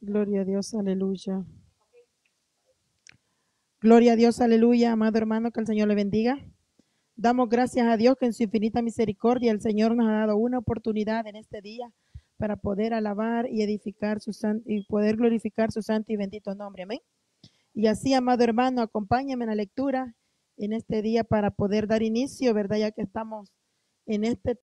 Gloria a Dios, aleluya. Gloria a Dios, aleluya, amado hermano, que el Señor le bendiga. Damos gracias a Dios que en su infinita misericordia el Señor nos ha dado una oportunidad en este día para poder alabar y edificar su santo y poder glorificar su santo y bendito nombre. Amén. Y así, amado hermano, acompáñame en la lectura en este día para poder dar inicio, ¿verdad? Ya que estamos en este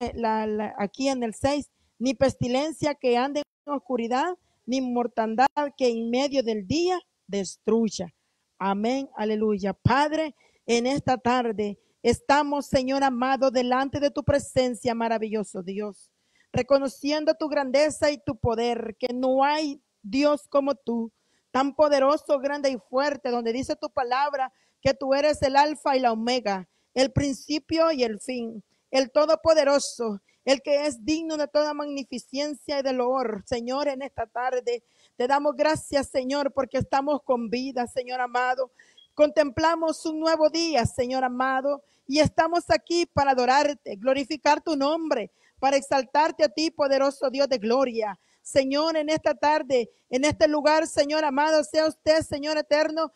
Eh, la, aquí en el 6, ni pestilencia que ande en oscuridad, ni mortandad que en medio del día destruya. Amén, aleluya. Padre, en esta tarde estamos, Señor amado, delante de tu presencia, maravilloso Dios, reconociendo tu grandeza y tu poder, que no hay Dios como tú, tan poderoso, grande y fuerte, donde dice tu palabra que tú eres el alfa y la omega, el principio y el fin el Todopoderoso, el que es digno de toda magnificencia y de loor. Señor, en esta tarde te damos gracias, Señor, porque estamos con vida, Señor amado. Contemplamos un nuevo día, Señor amado, y estamos aquí para adorarte, glorificar tu nombre, para exaltarte a ti, poderoso Dios de gloria. Señor, en esta tarde, en este lugar, Señor amado, sea usted, Señor eterno,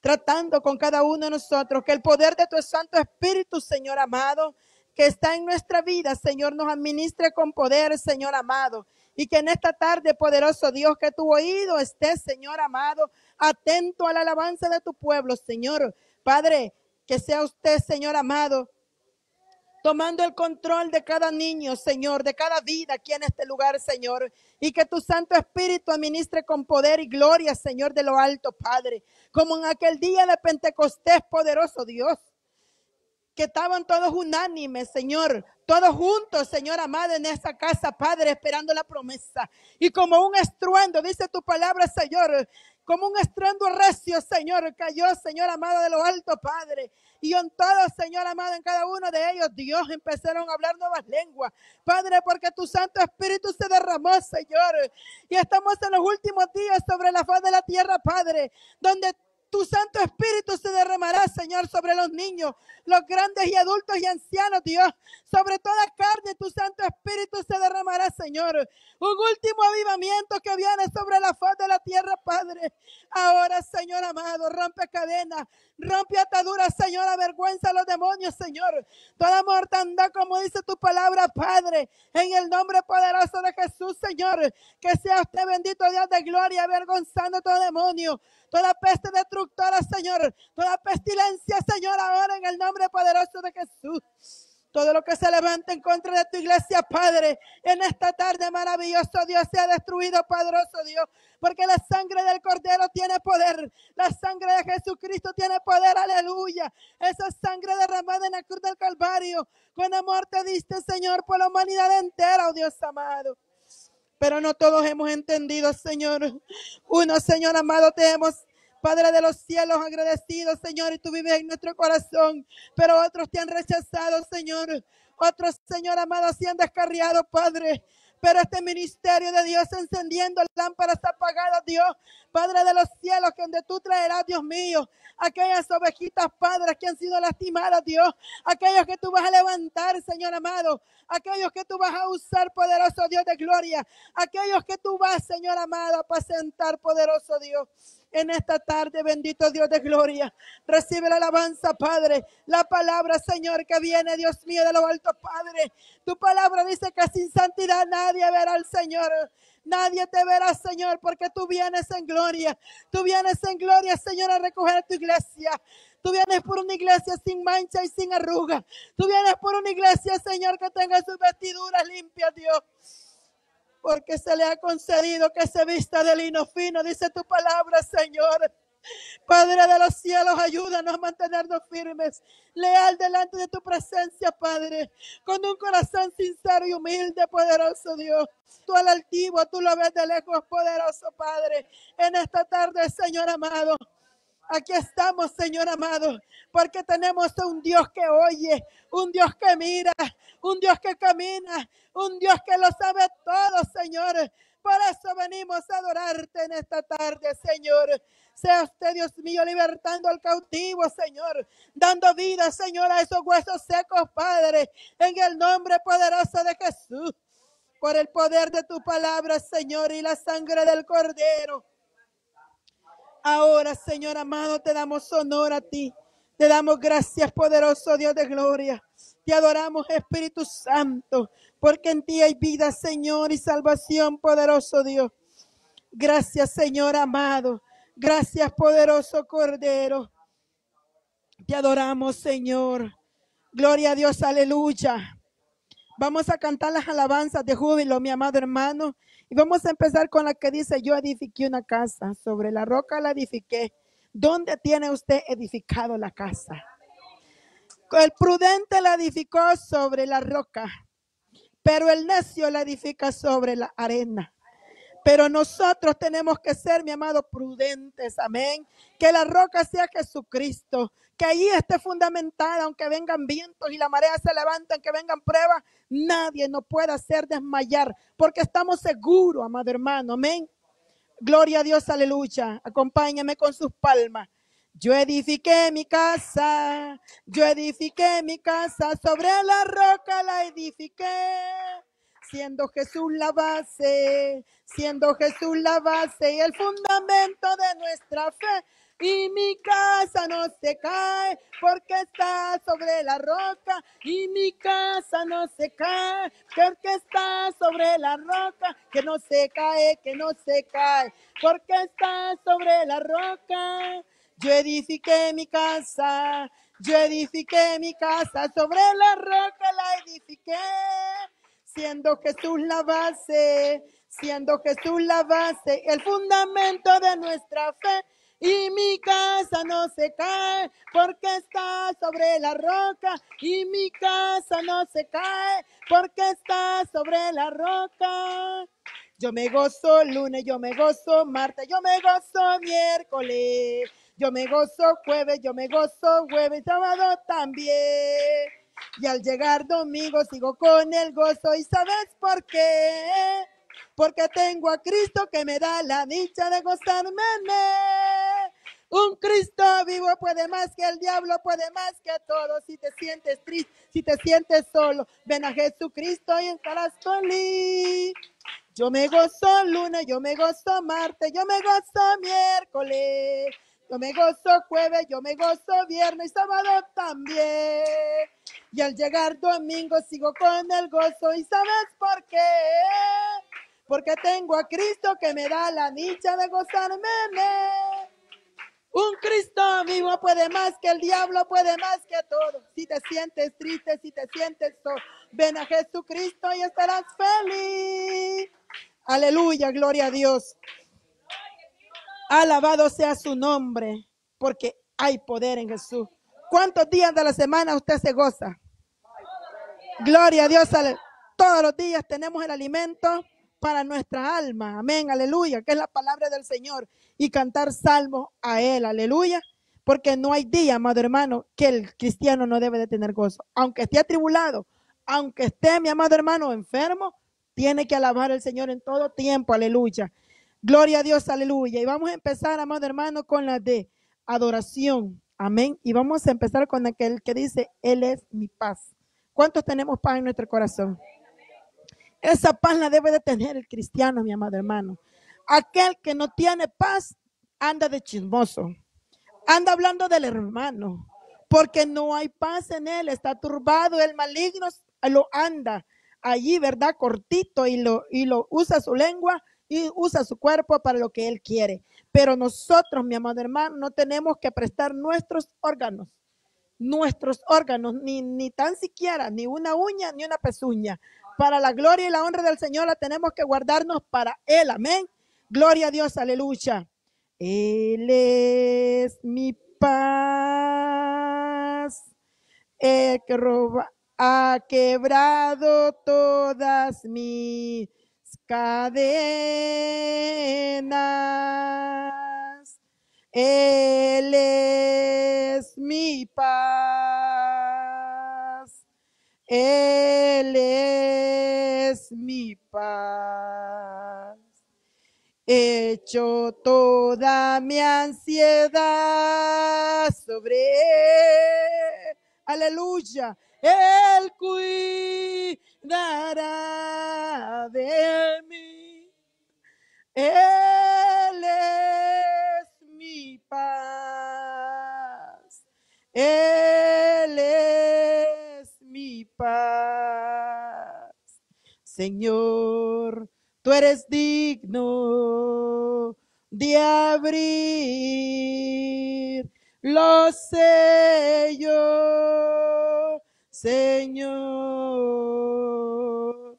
tratando con cada uno de nosotros, que el poder de tu Santo Espíritu, Señor amado, que está en nuestra vida, Señor, nos administre con poder, Señor amado. Y que en esta tarde, poderoso Dios, que tu oído esté, Señor amado, atento a la alabanza de tu pueblo, Señor. Padre, que sea usted, Señor amado, tomando el control de cada niño, Señor, de cada vida aquí en este lugar, Señor, y que tu Santo Espíritu administre con poder y gloria, Señor, de lo alto, Padre, como en aquel día de Pentecostés, poderoso Dios que estaban todos unánimes, Señor, todos juntos, Señor amado, en esta casa, Padre, esperando la promesa. Y como un estruendo, dice tu palabra, Señor, como un estruendo recio, Señor, cayó, Señor amado, de lo alto, Padre. Y en todos, Señor amado, en cada uno de ellos, Dios, empezaron a hablar nuevas lenguas. Padre, porque tu Santo Espíritu se derramó, Señor. Y estamos en los últimos días sobre la faz de la tierra, Padre, donde tu Santo Espíritu se derramará, Señor, sobre los niños, los grandes y adultos y ancianos, Dios. Sobre toda carne, tu Santo Espíritu se derramará, Señor. Un último avivamiento que viene sobre la faz de la tierra, Padre. Ahora, Señor amado, rompe cadenas, rompe ataduras, Señor, avergüenza a los demonios, Señor. Toda mortandad, como dice tu palabra, Padre, en el nombre poderoso de Jesús, Señor. Que sea usted bendito Dios de gloria, avergonzando a todo demonio toda peste destructora, Señor, toda pestilencia, Señor, ahora en el nombre poderoso de Jesús. Todo lo que se levante en contra de tu iglesia, Padre, en esta tarde maravilloso Dios sea destruido, poderoso Dios, porque la sangre del Cordero tiene poder, la sangre de Jesucristo tiene poder, aleluya. Esa sangre derramada en la cruz del Calvario, con amor te diste, Señor, por la humanidad entera, oh Dios amado pero no todos hemos entendido, Señor. Uno, Señor amado, te hemos Padre de los cielos, agradecido, Señor, y tú vives en nuestro corazón, pero otros te han rechazado, Señor. Otros, Señor amado, se han descarriado, Padre pero este ministerio de Dios encendiendo lámparas apagadas, Dios, Padre de los cielos, que donde tú traerás, Dios mío, aquellas ovejitas, Padre, que han sido lastimadas, Dios, aquellos que tú vas a levantar, Señor amado, aquellos que tú vas a usar, poderoso Dios de gloria, aquellos que tú vas, Señor amado, a apacentar, poderoso Dios en esta tarde, bendito Dios de gloria. Recibe la alabanza, Padre. La palabra, Señor, que viene, Dios mío, de lo alto, Padre. Tu palabra dice que sin santidad nadie verá al Señor. Nadie te verá, Señor, porque tú vienes en gloria. Tú vienes en gloria, Señor, a recoger a tu iglesia. Tú vienes por una iglesia sin mancha y sin arruga. Tú vienes por una iglesia, Señor, que tenga sus vestiduras limpias, Dios porque se le ha concedido que se vista de lino fino, dice tu palabra, Señor. Padre de los cielos, ayúdanos a mantenernos firmes, leal delante de tu presencia, Padre, con un corazón sincero y humilde, poderoso Dios. Tú al altivo, tú lo ves de lejos, poderoso Padre. En esta tarde, Señor amado, Aquí estamos, Señor amado, porque tenemos un Dios que oye, un Dios que mira, un Dios que camina, un Dios que lo sabe todo, Señor. Por eso venimos a adorarte en esta tarde, Señor. Sea usted, Dios mío, libertando al cautivo, Señor. Dando vida, Señor, a esos huesos secos, Padre. En el nombre poderoso de Jesús. Por el poder de tu palabra, Señor, y la sangre del Cordero. Ahora, Señor amado, te damos honor a ti. Te damos gracias, poderoso Dios de gloria. Te adoramos, Espíritu Santo, porque en ti hay vida, Señor, y salvación, poderoso Dios. Gracias, Señor amado. Gracias, poderoso Cordero. Te adoramos, Señor. Gloria a Dios, aleluya. Vamos a cantar las alabanzas de júbilo, mi amado hermano. Y vamos a empezar con la que dice, yo edifiqué una casa, sobre la roca la edifiqué. ¿Dónde tiene usted edificado la casa? El prudente la edificó sobre la roca, pero el necio la edifica sobre la arena. Pero nosotros tenemos que ser, mi amado, prudentes. Amén. Que la roca sea Jesucristo. Que allí esté fundamentada, aunque vengan vientos y la marea se levanta, aunque vengan pruebas, nadie nos pueda hacer desmayar, porque estamos seguros, amado hermano. Amén. Gloria a Dios, aleluya. Acompáñame con sus palmas. Yo edifiqué mi casa, yo edifiqué mi casa, sobre la roca la edifiqué siendo Jesús la base, siendo Jesús la base y el fundamento de nuestra fe. Y mi casa no se cae porque está sobre la roca. Y mi casa no se cae porque está sobre la roca. Que no se cae, que no se cae porque está sobre la roca. Yo edifiqué mi casa, yo edifiqué mi casa sobre la roca, la edifiqué siendo Jesús la base, siendo Jesús la base, el fundamento de nuestra fe. Y mi casa no se cae porque está sobre la roca. Y mi casa no se cae porque está sobre la roca. Yo me gozo lunes, yo me gozo martes, yo me gozo miércoles. Yo me gozo jueves, yo me gozo jueves, sábado también. Y al llegar domingo sigo con el gozo y sabes por qué. Porque tengo a Cristo que me da la dicha de gozarme Un Cristo vivo puede más que el diablo, puede más que todo. Si te sientes triste, si te sientes solo, ven a Jesucristo y estarás feliz. Yo me gozo lunes, yo me gozo martes, yo me gozo miércoles. Yo me gozo jueves, yo me gozo viernes y sábado también. Y al llegar domingo sigo con el gozo y sabes por qué. Porque tengo a Cristo que me da la dicha de gozarme Un Cristo vivo puede más que el diablo, puede más que todo. Si te sientes triste, si te sientes solo, ven a Jesucristo y estarás feliz. Aleluya, gloria a Dios. Alabado sea su nombre, porque hay poder en Jesús. ¿Cuántos días de la semana usted se goza? Gloria a Dios. Todos los días tenemos el alimento para nuestra alma. Amén, aleluya, que es la palabra del Señor. Y cantar salmos a Él, aleluya. Porque no hay día, amado hermano, que el cristiano no debe de tener gozo. Aunque esté atribulado, aunque esté, mi amado hermano, enfermo, tiene que alabar al Señor en todo tiempo, aleluya. Gloria a Dios, aleluya. Y vamos a empezar, amado hermano, con la de adoración. Amén. Y vamos a empezar con aquel que dice, Él es mi paz. ¿Cuántos tenemos paz en nuestro corazón? Esa paz la debe de tener el cristiano, mi amado hermano. Aquel que no tiene paz anda de chismoso, anda hablando del hermano, porque no hay paz en él, está turbado, el maligno lo anda allí, ¿verdad? Cortito y lo, y lo usa su lengua y usa su cuerpo para lo que Él quiere. Pero nosotros, mi amado hermano, no tenemos que prestar nuestros órganos, nuestros órganos, ni, ni tan siquiera, ni una uña, ni una pezuña. Para la gloria y la honra del Señor la tenemos que guardarnos para Él. Amén. Gloria a Dios, aleluya. Él es mi paz, ha quebrado todas mis cadenas. Él es mi paz. Él es mi paz. hecho toda mi ansiedad sobre Él. Aleluya. Él cuidará de mí. Él es mi paz. Él es mi paz. Señor, tú eres digno de abrir los sellos Señor,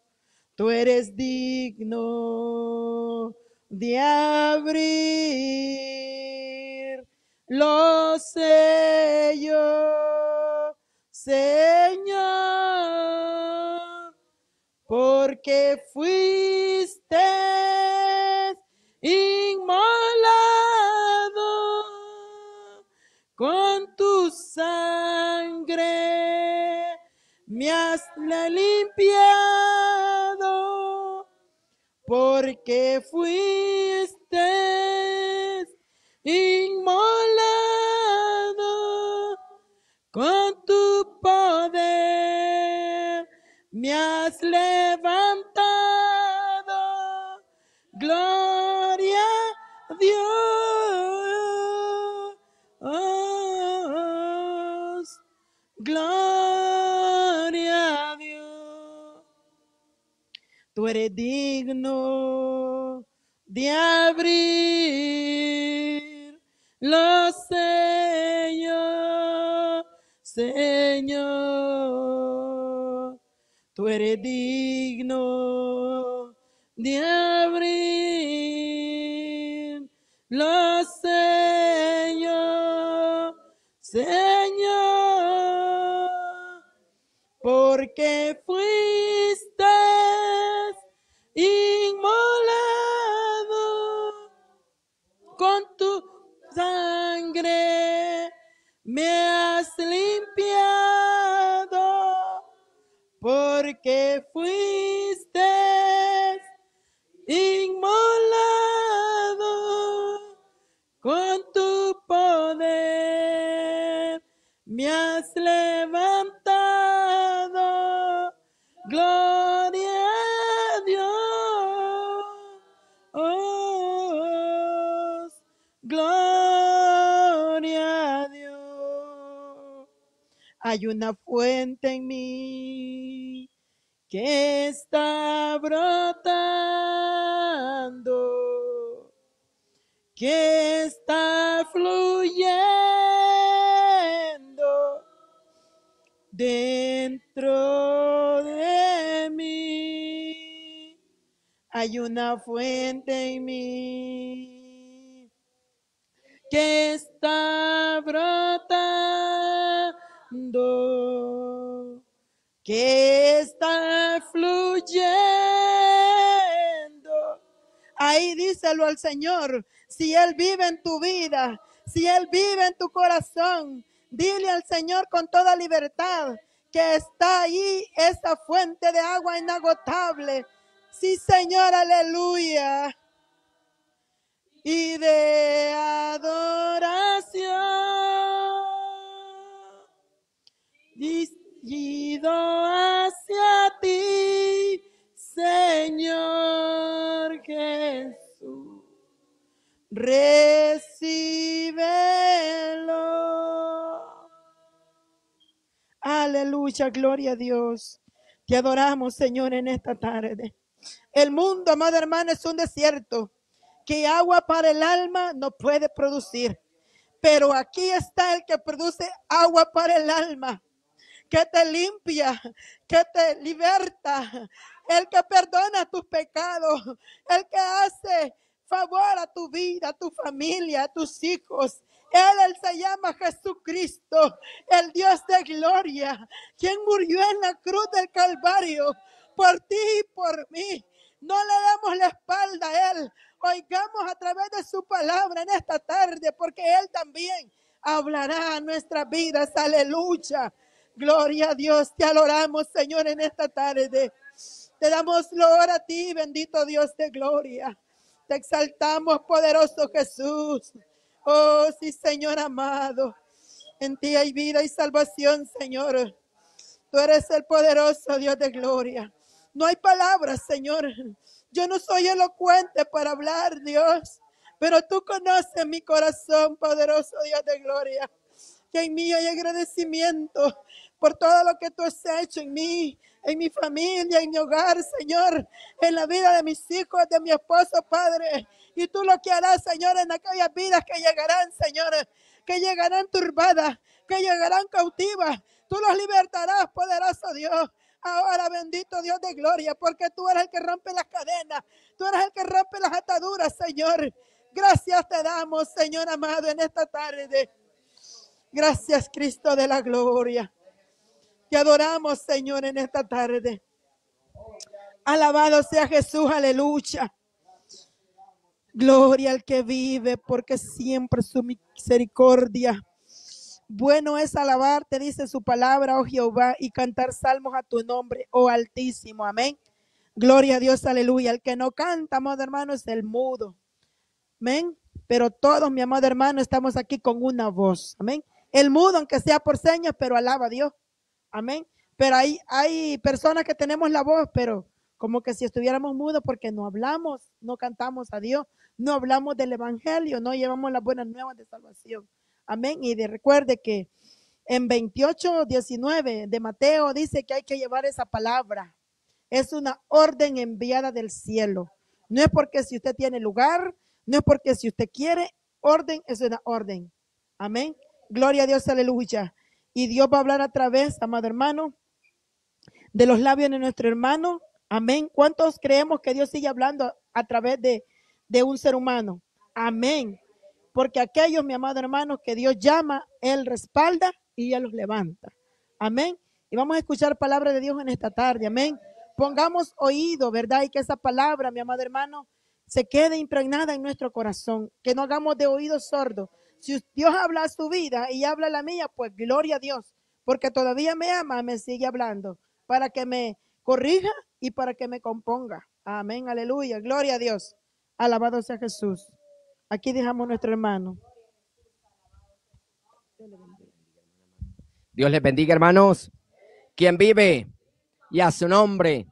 tú eres digno de abrir los sellos, Señor, porque fui limpiado, porque fuiste eres digno de abrir los sellos, Señor. Tú eres digno Señor, aleluya. Y de adoración, dirigido hacia ti, Señor Jesús. Recíbelo. Aleluya, gloria a Dios. Te adoramos, Señor, en esta tarde. El mundo, amada hermana, es un desierto que agua para el alma no puede producir. Pero aquí está el que produce agua para el alma, que te limpia, que te liberta, el que perdona tus pecados, el que hace favor a tu vida, a tu familia, a tus hijos. Él, él se llama Jesucristo, el Dios de gloria, quien murió en la cruz del Calvario por ti y por mí no le damos la espalda a Él. Oigamos a través de su palabra en esta tarde, porque Él también hablará a nuestras vidas. Aleluya. Gloria a Dios. Te adoramos, Señor, en esta tarde. Te damos gloria a ti, bendito Dios de gloria. Te exaltamos, poderoso Jesús. Oh, sí, Señor amado. En ti hay vida y salvación, Señor. Tú eres el poderoso Dios de gloria. No hay palabras, Señor. Yo no soy elocuente para hablar, Dios, pero tú conoces mi corazón, poderoso Dios de gloria. Que en mí hay agradecimiento por todo lo que tú has hecho en mí, en mi familia, en mi hogar, Señor, en la vida de mis hijos, de mi esposo, Padre. Y tú lo que harás, Señor, en aquellas vidas que llegarán, Señor, que llegarán turbadas, que llegarán cautivas. Tú los libertarás, poderoso Dios. Ahora bendito Dios de gloria, porque tú eres el que rompe las cadenas, tú eres el que rompe las ataduras, Señor. Gracias te damos, Señor amado, en esta tarde. Gracias, Cristo de la gloria. Te adoramos, Señor, en esta tarde. Alabado sea Jesús, aleluya. Gloria al que vive, porque siempre su misericordia bueno es alabar, te dice su palabra, oh Jehová, y cantar salmos a tu nombre, oh Altísimo. Amén. Gloria a Dios, aleluya. El que no canta, amado hermano, es el mudo. Amén. Pero todos, mi amado hermano, estamos aquí con una voz. Amén. El mudo, aunque sea por señas, pero alaba a Dios. Amén. Pero hay, hay personas que tenemos la voz, pero como que si estuviéramos mudos porque no hablamos, no cantamos a Dios, no hablamos del Evangelio, no llevamos las buenas nuevas de salvación. Amén. Y recuerde que en 28, 19 de Mateo dice que hay que llevar esa palabra. Es una orden enviada del cielo. No es porque si usted tiene lugar, no es porque si usted quiere, orden es una orden. Amén. Gloria a Dios, aleluya. Y Dios va a hablar a través, amado hermano, de los labios de nuestro hermano. Amén. ¿Cuántos creemos que Dios sigue hablando a través de, de un ser humano? Amén. Porque aquellos, mi amado hermano, que Dios llama, Él respalda y Él los levanta. Amén. Y vamos a escuchar palabra de Dios en esta tarde. Amén. Pongamos oído, ¿verdad? Y que esa palabra, mi amado hermano, se quede impregnada en nuestro corazón. Que no hagamos de oído sordo. Si Dios habla su vida y habla la mía, pues gloria a Dios. Porque todavía me ama, me sigue hablando. Para que me corrija y para que me componga. Amén, aleluya. Gloria a Dios. Alabado sea Jesús. Aquí dejamos nuestro hermano. Dios les bendiga, hermanos. Quien vive y a su nombre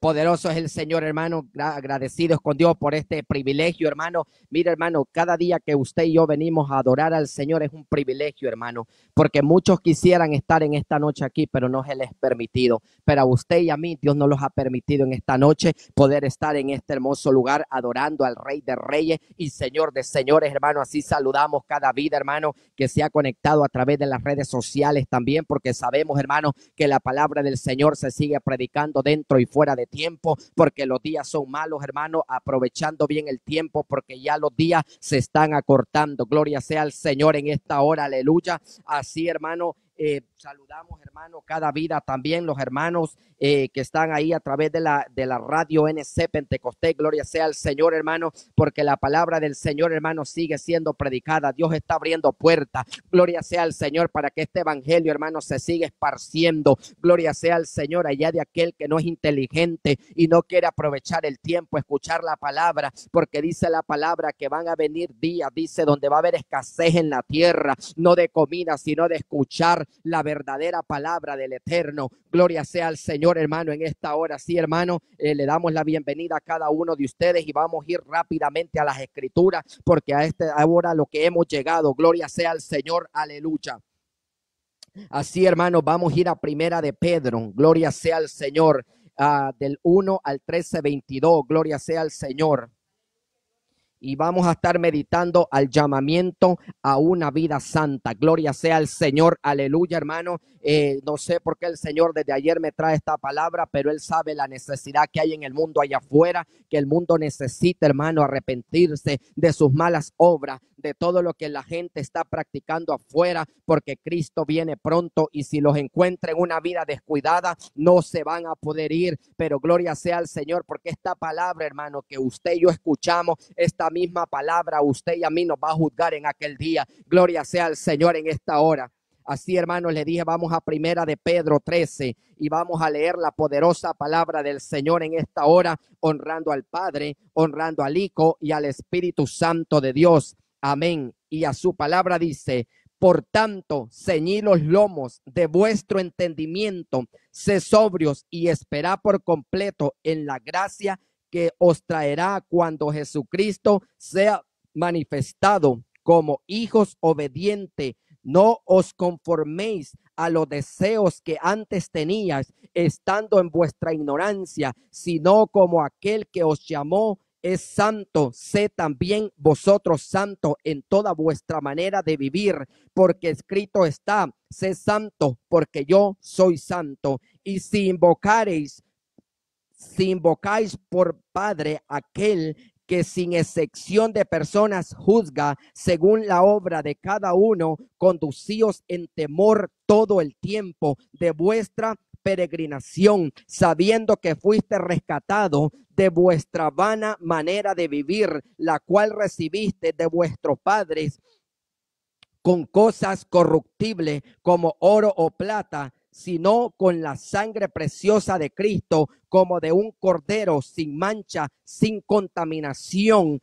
Poderoso es el Señor, hermano. Agradecidos con Dios por este privilegio, hermano. Mira, hermano, cada día que usted y yo venimos a adorar al Señor es un privilegio, hermano. Porque muchos quisieran estar en esta noche aquí, pero no se les ha permitido. Pero a usted y a mí, Dios no los ha permitido en esta noche poder estar en este hermoso lugar adorando al Rey de Reyes y Señor de Señores, hermano. Así saludamos cada vida, hermano, que se ha conectado a través de las redes sociales también, porque sabemos, hermano, que la palabra del Señor se sigue predicando dentro y fuera de tiempo, porque los días son malos, hermano, aprovechando bien el tiempo, porque ya los días se están acortando. Gloria sea al Señor en esta hora, aleluya. Así, hermano, eh, saludamos, hermano, cada vida también, los hermanos eh, que están ahí a través de la, de la radio NC Pentecostés. Gloria sea al Señor, hermano, porque la palabra del Señor, hermano, sigue siendo predicada. Dios está abriendo puertas. Gloria sea al Señor para que este evangelio, hermano, se siga esparciendo. Gloria sea al Señor allá de aquel que no es inteligente y no quiere aprovechar el tiempo, escuchar la palabra, porque dice la palabra que van a venir días, dice, donde va a haber escasez en la tierra, no de comida, sino de escuchar la verdadera palabra del Eterno. Gloria sea al Señor, hermano, en esta hora. Sí, hermano, eh, le damos la bienvenida a cada uno de ustedes y vamos a ir rápidamente a las escrituras, porque a esta hora lo que hemos llegado, gloria sea al Señor, aleluya. Así, hermano, vamos a ir a primera de Pedro. Gloria sea al Señor. Ah, del 1 al 13, 22. Gloria sea al Señor y vamos a estar meditando al llamamiento a una vida santa. Gloria sea al Señor, aleluya hermano. Eh, no sé por qué el Señor desde ayer me trae esta palabra, pero Él sabe la necesidad que hay en el mundo allá afuera, que el mundo necesita hermano arrepentirse de sus malas obras, de todo lo que la gente está practicando afuera, porque Cristo viene pronto y si los encuentra en una vida descuidada, no se van a poder ir. Pero gloria sea al Señor, porque esta palabra, hermano, que usted y yo escuchamos, esta misma palabra, usted y a mí nos va a juzgar en aquel día. Gloria sea al Señor en esta hora. Así, hermanos, le dije, vamos a primera de Pedro 13 y vamos a leer la poderosa palabra del Señor en esta hora, honrando al Padre, honrando al Hijo y al Espíritu Santo de Dios. Amén. Y a su palabra dice, por tanto, ceñí los lomos de vuestro entendimiento, sé sobrios y espera por completo en la gracia que os traerá cuando Jesucristo sea manifestado como hijos obediente. No os conforméis a los deseos que antes teníais, estando en vuestra ignorancia, sino como aquel que os llamó es santo, sé también vosotros santo en toda vuestra manera de vivir, porque escrito está, sé santo, porque yo soy santo. Y si invocareis, si invocáis por Padre aquel que sin excepción de personas juzga según la obra de cada uno, conducíos en temor todo el tiempo de vuestra peregrinación, sabiendo que fuiste rescatado de vuestra vana manera de vivir, la cual recibiste de vuestros padres con cosas corruptibles como oro o plata, sino con la sangre preciosa de Cristo, como de un cordero sin mancha, sin contaminación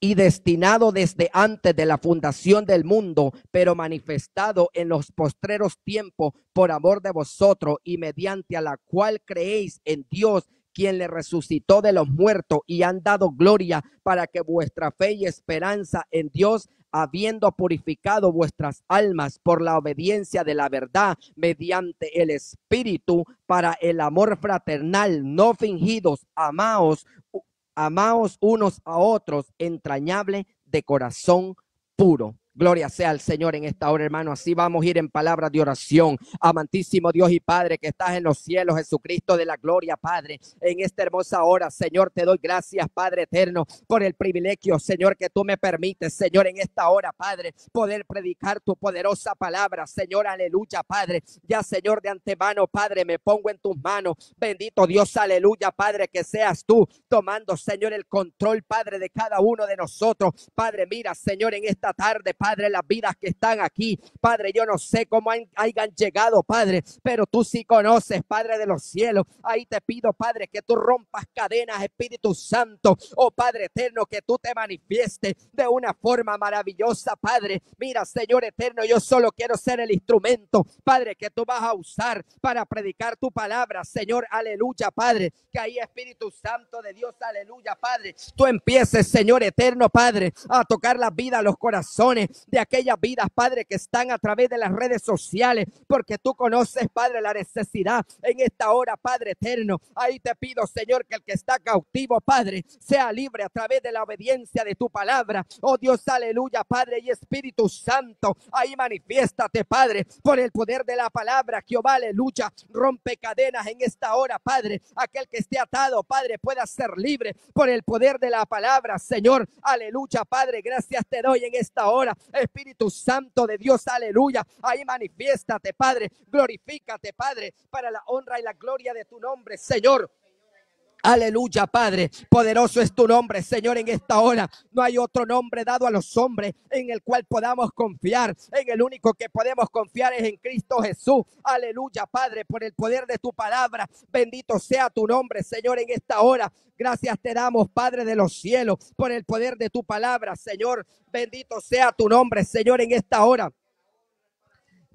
y destinado desde antes de la fundación del mundo, pero manifestado en los postreros tiempos por amor de vosotros y mediante a la cual creéis en Dios quien le resucitó de los muertos y han dado gloria para que vuestra fe y esperanza en Dios habiendo purificado vuestras almas por la obediencia de la verdad mediante el Espíritu para el amor fraternal, no fingidos, amaos amaos unos a otros entrañable de corazón puro. Gloria sea al Señor en esta hora, hermano. Así vamos a ir en palabras de oración. Amantísimo Dios y Padre que estás en los cielos, Jesucristo de la gloria, Padre. En esta hermosa hora, Señor, te doy gracias, Padre eterno, por el privilegio, Señor, que tú me permites, Señor, en esta hora, Padre, poder predicar tu poderosa palabra, Señor, aleluya, Padre. Ya, Señor, de antemano, Padre, me pongo en tus manos. Bendito Dios, aleluya, Padre, que seas tú tomando, Señor, el control, Padre, de cada uno de nosotros. Padre, mira, Señor, en esta tarde, Padre. Padre, las vidas que están aquí. Padre, yo no sé cómo hayan llegado, Padre, pero tú sí conoces, Padre de los cielos. Ahí te pido, Padre, que tú rompas cadenas, Espíritu Santo. Oh, Padre eterno, que tú te manifiestes de una forma maravillosa, Padre. Mira, Señor eterno, yo solo quiero ser el instrumento, Padre, que tú vas a usar para predicar tu palabra, Señor. Aleluya, Padre. Que ahí, Espíritu Santo de Dios, aleluya, Padre. Tú empieces, Señor eterno, Padre, a tocar la vida, los corazones de aquellas vidas, Padre, que están a través de las redes sociales, porque tú conoces, Padre, la necesidad en esta hora, Padre eterno. Ahí te pido, Señor, que el que está cautivo, Padre, sea libre a través de la obediencia de tu palabra. Oh Dios, aleluya, Padre y Espíritu Santo. Ahí manifiéstate, Padre, por el poder de la palabra. Jehová, aleluya, rompe cadenas en esta hora, Padre. Aquel que esté atado, Padre, pueda ser libre por el poder de la palabra, Señor. Aleluya, Padre. Gracias te doy en esta hora Espíritu Santo de Dios, aleluya. Ahí manifiéstate, Padre. Glorifícate, Padre, para la honra y la gloria de tu nombre, Señor. Aleluya, Padre. Poderoso es tu nombre, Señor, en esta hora. No hay otro nombre dado a los hombres en el cual podamos confiar. En el único que podemos confiar es en Cristo Jesús. Aleluya, Padre, por el poder de tu palabra. Bendito sea tu nombre, Señor, en esta hora. Gracias te damos, Padre de los cielos, por el poder de tu palabra, Señor. Bendito sea tu nombre, Señor, en esta hora.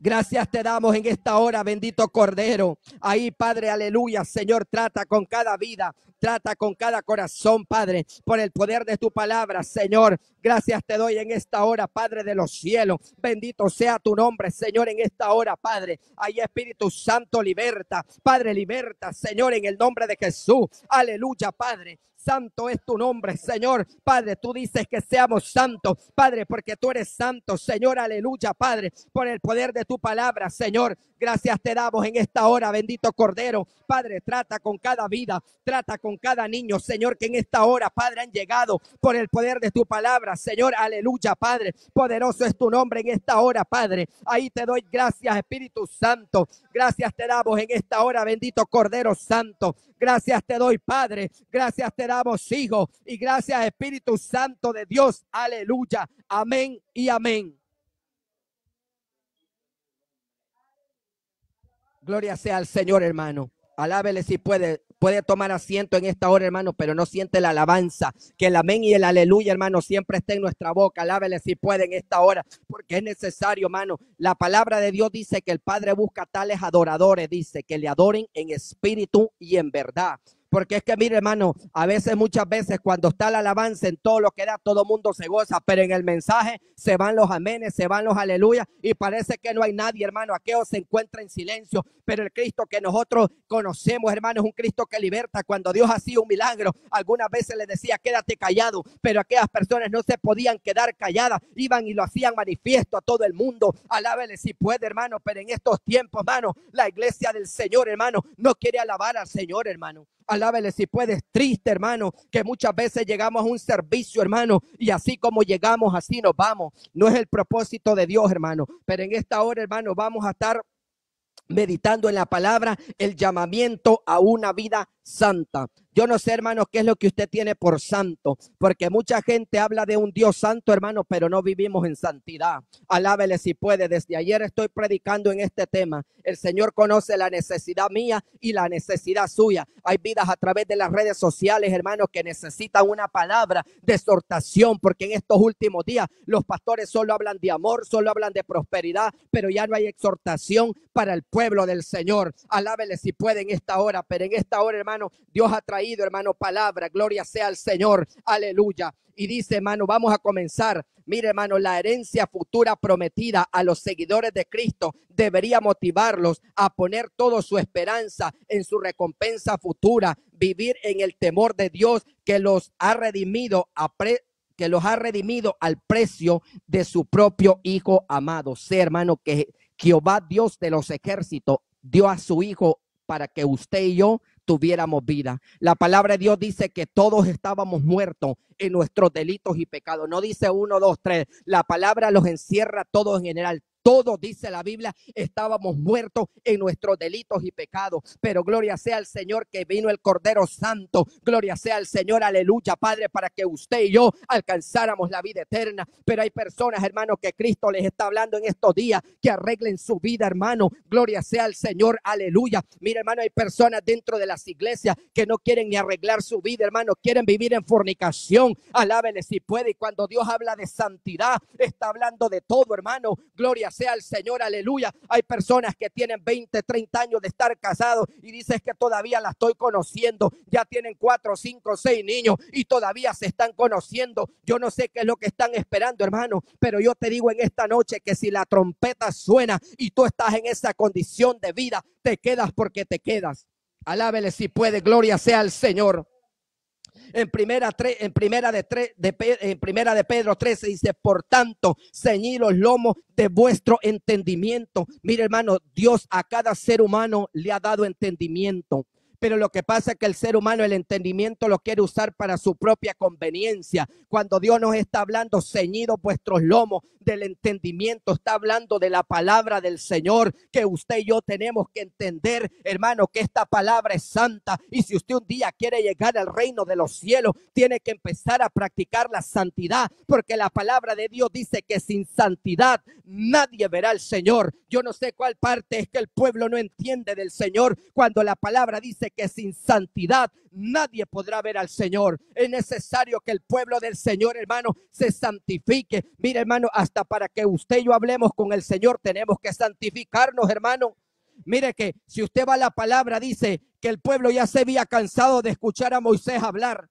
Gracias te damos en esta hora, bendito Cordero. Ahí, Padre, aleluya. Señor, trata con cada vida, trata con cada corazón, Padre, por el poder de tu palabra, Señor. Gracias te doy en esta hora, Padre de los cielos. Bendito sea tu nombre, Señor, en esta hora, Padre. Ahí, Espíritu Santo, liberta. Padre, liberta, Señor, en el nombre de Jesús. Aleluya, Padre santo es tu nombre, Señor. Padre, tú dices que seamos santos, Padre, porque tú eres santo, Señor, aleluya, Padre, por el poder de tu palabra, Señor. Gracias te damos en esta hora, bendito Cordero. Padre, trata con cada vida, trata con cada niño, Señor, que en esta hora, Padre, han llegado por el poder de tu palabra, Señor, aleluya, Padre. Poderoso es tu nombre en esta hora, Padre. Ahí te doy gracias, Espíritu Santo. Gracias te damos en esta hora, bendito Cordero Santo. Gracias te doy, Padre. Gracias te damos, Hijo. Y gracias, Espíritu Santo de Dios. Aleluya. Amén y amén. Gloria sea al Señor, hermano. Alábele si puede. Puede tomar asiento en esta hora, hermano, pero no siente la alabanza. Que el amén y el aleluya, hermano, siempre esté en nuestra boca. Alábele si puede en esta hora, porque es necesario, hermano. La palabra de Dios dice que el Padre busca tales adoradores, dice, que le adoren en espíritu y en verdad. Porque es que, mire, hermano, a veces, muchas veces, cuando está la alabanza en todo lo que da, todo mundo se goza, pero en el mensaje se van los amenes, se van los aleluyas, y parece que no hay nadie, hermano. Aquello se encuentra en silencio, pero el Cristo que nosotros conocemos, hermano, es un Cristo que liberta. Cuando Dios hacía un milagro, algunas veces le decía, quédate callado, pero aquellas personas no se podían quedar calladas, iban y lo hacían manifiesto a todo el mundo. Alábele si puede, hermano, pero en estos tiempos, hermano, la iglesia del Señor, hermano, no quiere alabar al Señor, hermano. Alábele si puedes, triste hermano, que muchas veces llegamos a un servicio hermano y así como llegamos, así nos vamos. No es el propósito de Dios hermano, pero en esta hora hermano vamos a estar meditando en la palabra, el llamamiento a una vida santa. Yo no sé, hermano, qué es lo que usted tiene por santo, porque mucha gente habla de un Dios santo, hermano, pero no vivimos en santidad. Alábele si puede. Desde ayer estoy predicando en este tema. El Señor conoce la necesidad mía y la necesidad suya. Hay vidas a través de las redes sociales, hermano, que necesitan una palabra de exhortación, porque en estos últimos días los pastores solo hablan de amor, solo hablan de prosperidad, pero ya no hay exhortación para el pueblo del Señor. Alábele si puede en esta hora, pero en esta hora, hermano hermano, Dios ha traído, hermano, palabra. Gloria sea al Señor. Aleluya. Y dice, hermano, vamos a comenzar. Mire, hermano, la herencia futura prometida a los seguidores de Cristo debería motivarlos a poner toda su esperanza en su recompensa futura, vivir en el temor de Dios que los ha redimido a que los ha redimido al precio de su propio Hijo amado. Sé, hermano, que Jehová Dios de los ejércitos dio a su Hijo para que usted y yo tuviéramos vida. La palabra de Dios dice que todos estábamos muertos en nuestros delitos y pecados. No dice uno, dos, tres. La palabra los encierra todos en general todo, dice la Biblia, estábamos muertos en nuestros delitos y pecados. Pero gloria sea al Señor que vino el Cordero Santo. Gloria sea al Señor, aleluya, Padre, para que usted y yo alcanzáramos la vida eterna. Pero hay personas, hermano, que Cristo les está hablando en estos días, que arreglen su vida, hermano. Gloria sea al Señor, aleluya. Mira, hermano, hay personas dentro de las iglesias que no quieren ni arreglar su vida, hermano. Quieren vivir en fornicación. alábenle si puede. Y cuando Dios habla de santidad, está hablando de todo, hermano. Gloria sea el Señor, aleluya. Hay personas que tienen 20, 30 años de estar casados y dices que todavía la estoy conociendo. Ya tienen 4, 5, 6 niños y todavía se están conociendo. Yo no sé qué es lo que están esperando, hermano, pero yo te digo en esta noche que si la trompeta suena y tú estás en esa condición de vida, te quedas porque te quedas. Alábele si puede, gloria sea al Señor. En primera, en primera, de, de, en de Pedro 13 dice, por tanto, ceñid los lomos de vuestro entendimiento. Mire hermano, Dios a cada ser humano le ha dado entendimiento pero lo que pasa es que el ser humano el entendimiento lo quiere usar para su propia conveniencia. Cuando Dios nos está hablando, ceñidos vuestros lomos del entendimiento, está hablando de la palabra del Señor, que usted y yo tenemos que entender, hermano, que esta palabra es santa. Y si usted un día quiere llegar al reino de los cielos, tiene que empezar a practicar la santidad, porque la palabra de Dios dice que sin santidad nadie verá al Señor. Yo no sé cuál parte es que el pueblo no entiende del Señor cuando la palabra dice que sin santidad nadie podrá ver al Señor. Es necesario que el pueblo del Señor, hermano, se santifique. Mire, hermano, hasta para que usted y yo hablemos con el Señor, tenemos que santificarnos, hermano. Mire que si usted va a la palabra, dice que el pueblo ya se había cansado de escuchar a Moisés hablar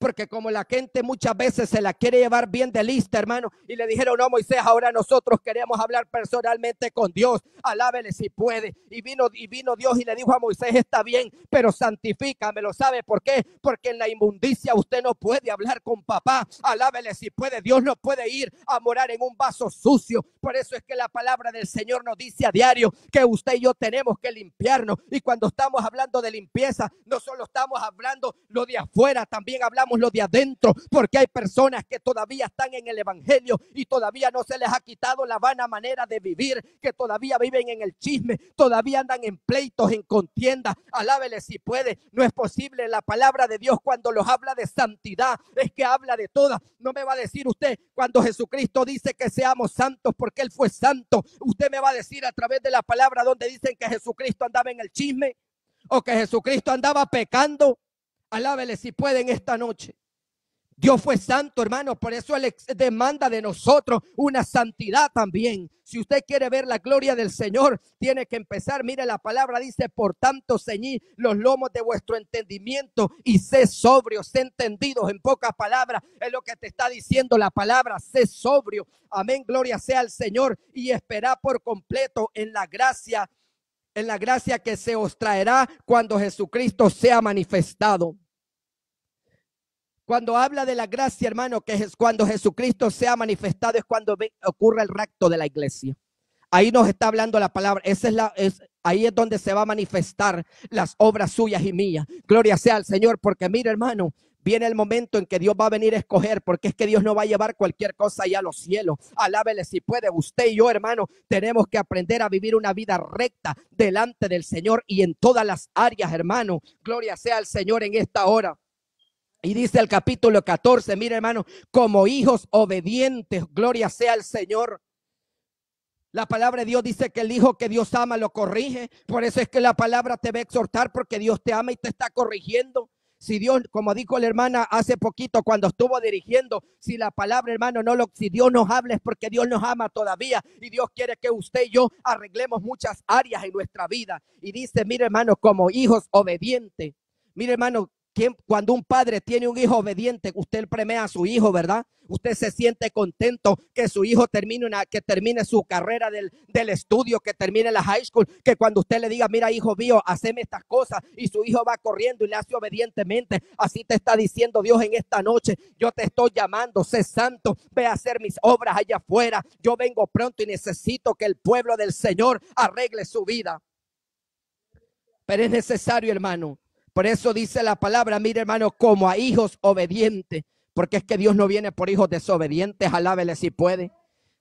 porque como la gente muchas veces se la quiere llevar bien de lista, hermano, y le dijeron, no, Moisés, ahora nosotros queremos hablar personalmente con Dios, alábele si puede. Y vino, y vino Dios y le dijo a Moisés, está bien, pero santifícame, ¿lo sabe por qué? Porque en la inmundicia usted no puede hablar con papá, alábele si puede, Dios no puede ir a morar en un vaso sucio. Por eso es que la palabra del Señor nos dice a diario que usted y yo tenemos que limpiarnos. Y cuando estamos hablando de limpieza, no solo estamos hablando lo de afuera, también hablamos lo de adentro, porque hay personas que todavía están en el Evangelio y todavía no se les ha quitado la vana manera de vivir, que todavía viven en el chisme, todavía andan en pleitos, en contienda Alábele si puede, no es posible. La palabra de Dios cuando los habla de santidad es que habla de todas. No me va a decir usted cuando Jesucristo dice que seamos santos porque Él fue santo. Usted me va a decir a través de la palabra donde dicen que Jesucristo andaba en el chisme o que Jesucristo andaba pecando Alábele si pueden esta noche. Dios fue santo, hermano, por eso Él demanda de nosotros una santidad también. Si usted quiere ver la gloria del Señor, tiene que empezar. Mire, la palabra dice, por tanto, ceñí los lomos de vuestro entendimiento y sé sobrio, sé entendidos. En pocas palabras es lo que te está diciendo la palabra, sé sobrio. Amén, gloria sea al Señor y espera por completo en la gracia en la gracia que se os traerá cuando Jesucristo sea manifestado. Cuando habla de la gracia, hermano, que es cuando Jesucristo sea manifestado, es cuando ocurre el recto de la iglesia. Ahí nos está hablando la palabra. Esa es la, es, ahí es donde se va a manifestar las obras suyas y mías. Gloria sea al Señor, porque mira, hermano, Viene el momento en que Dios va a venir a escoger, porque es que Dios no va a llevar cualquier cosa allá a los cielos. Alábele si puede. Usted y yo, hermano, tenemos que aprender a vivir una vida recta delante del Señor y en todas las áreas, hermano. Gloria sea al Señor en esta hora. Y dice el capítulo 14, mire hermano, como hijos obedientes, gloria sea al Señor. La palabra de Dios dice que el hijo que Dios ama lo corrige. Por eso es que la palabra te va a exhortar porque Dios te ama y te está corrigiendo. Si Dios, como dijo la hermana hace poquito cuando estuvo dirigiendo, si la palabra, hermano, no lo, si Dios nos habla es porque Dios nos ama todavía y Dios quiere que usted y yo arreglemos muchas áreas en nuestra vida. Y dice, mire, hermano, como hijos obedientes, mire, hermano, cuando un padre tiene un hijo obediente, usted premia a su hijo, ¿verdad? Usted se siente contento que su hijo termine, una, que termine su carrera del, del, estudio, que termine la high school, que cuando usted le diga, mira hijo mío, haceme estas cosas, y su hijo va corriendo y le hace obedientemente. Así te está diciendo Dios en esta noche, yo te estoy llamando, sé santo, ve a hacer mis obras allá afuera. Yo vengo pronto y necesito que el pueblo del Señor arregle su vida. Pero es necesario, hermano, por eso dice la palabra, mire hermano, como a hijos obedientes, porque es que Dios no viene por hijos desobedientes, alábele si puede.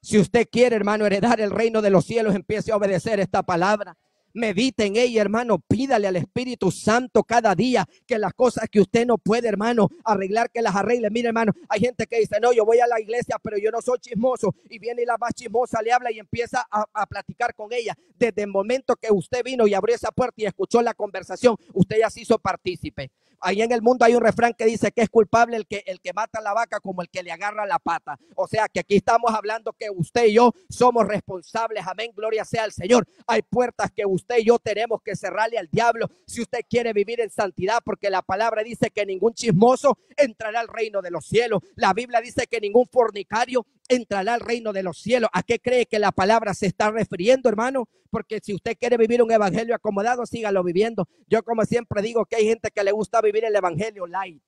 Si usted quiere, hermano, heredar el reino de los cielos, empiece a obedecer esta palabra medite en ella, hermano. Pídale al Espíritu Santo cada día que las cosas que usted no puede, hermano, arreglar, que las arregle. Mire, hermano, hay gente que dice, no, yo voy a la iglesia, pero yo no soy chismoso. Y viene la más chismosa le habla y empieza a, a platicar con ella. Desde el momento que usted vino y abrió esa puerta y escuchó la conversación, usted ya se hizo partícipe. Ahí en el mundo hay un refrán que dice que es culpable el que, el que mata la vaca como el que le agarra la pata. O sea que aquí estamos hablando que usted y yo somos responsables. Amén, gloria sea al Señor. Hay puertas que usted y yo tenemos que cerrarle al diablo si usted quiere vivir en santidad, porque la palabra dice que ningún chismoso entrará al reino de los cielos. La Biblia dice que ningún fornicario, entrará al reino de los cielos. ¿A qué cree que la palabra se está refiriendo, hermano? Porque si usted quiere vivir un evangelio acomodado, sígalo viviendo. Yo como siempre digo que hay gente que le gusta vivir el evangelio light.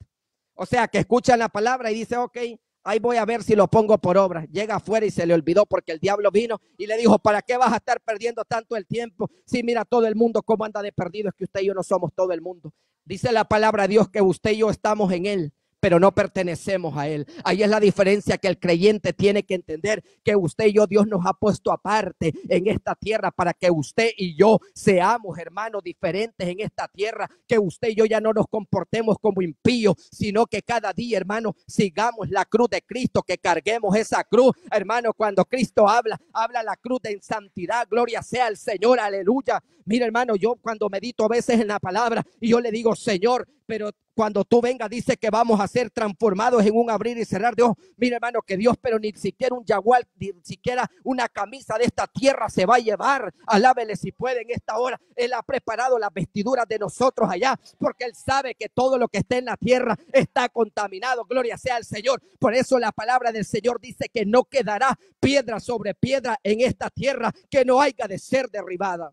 O sea, que escucha la palabra y dice, ok, ahí voy a ver si lo pongo por obra. Llega afuera y se le olvidó porque el diablo vino y le dijo, ¿para qué vas a estar perdiendo tanto el tiempo? Si mira todo el mundo cómo anda de perdido, es que usted y yo no somos todo el mundo. Dice la palabra Dios que usted y yo estamos en él pero no pertenecemos a Él. Ahí es la diferencia que el creyente tiene que entender, que usted y yo, Dios nos ha puesto aparte en esta tierra para que usted y yo seamos hermanos diferentes en esta tierra, que usted y yo ya no nos comportemos como impíos, sino que cada día, hermano, sigamos la cruz de Cristo, que carguemos esa cruz. Hermano, cuando Cristo habla, habla la cruz de santidad, gloria sea al Señor, aleluya. Mira, hermano, yo cuando medito a veces en la palabra y yo le digo, Señor, pero cuando tú vengas, dice que vamos a ser transformados en un abrir y cerrar de ojos. Mira, hermano, que Dios, pero ni siquiera un jaguar ni siquiera una camisa de esta tierra se va a llevar. Alábele si puede en esta hora. Él ha preparado las vestiduras de nosotros allá, porque Él sabe que todo lo que está en la tierra está contaminado. Gloria sea al Señor. Por eso la palabra del Señor dice que no quedará piedra sobre piedra en esta tierra, que no haya de ser derribada.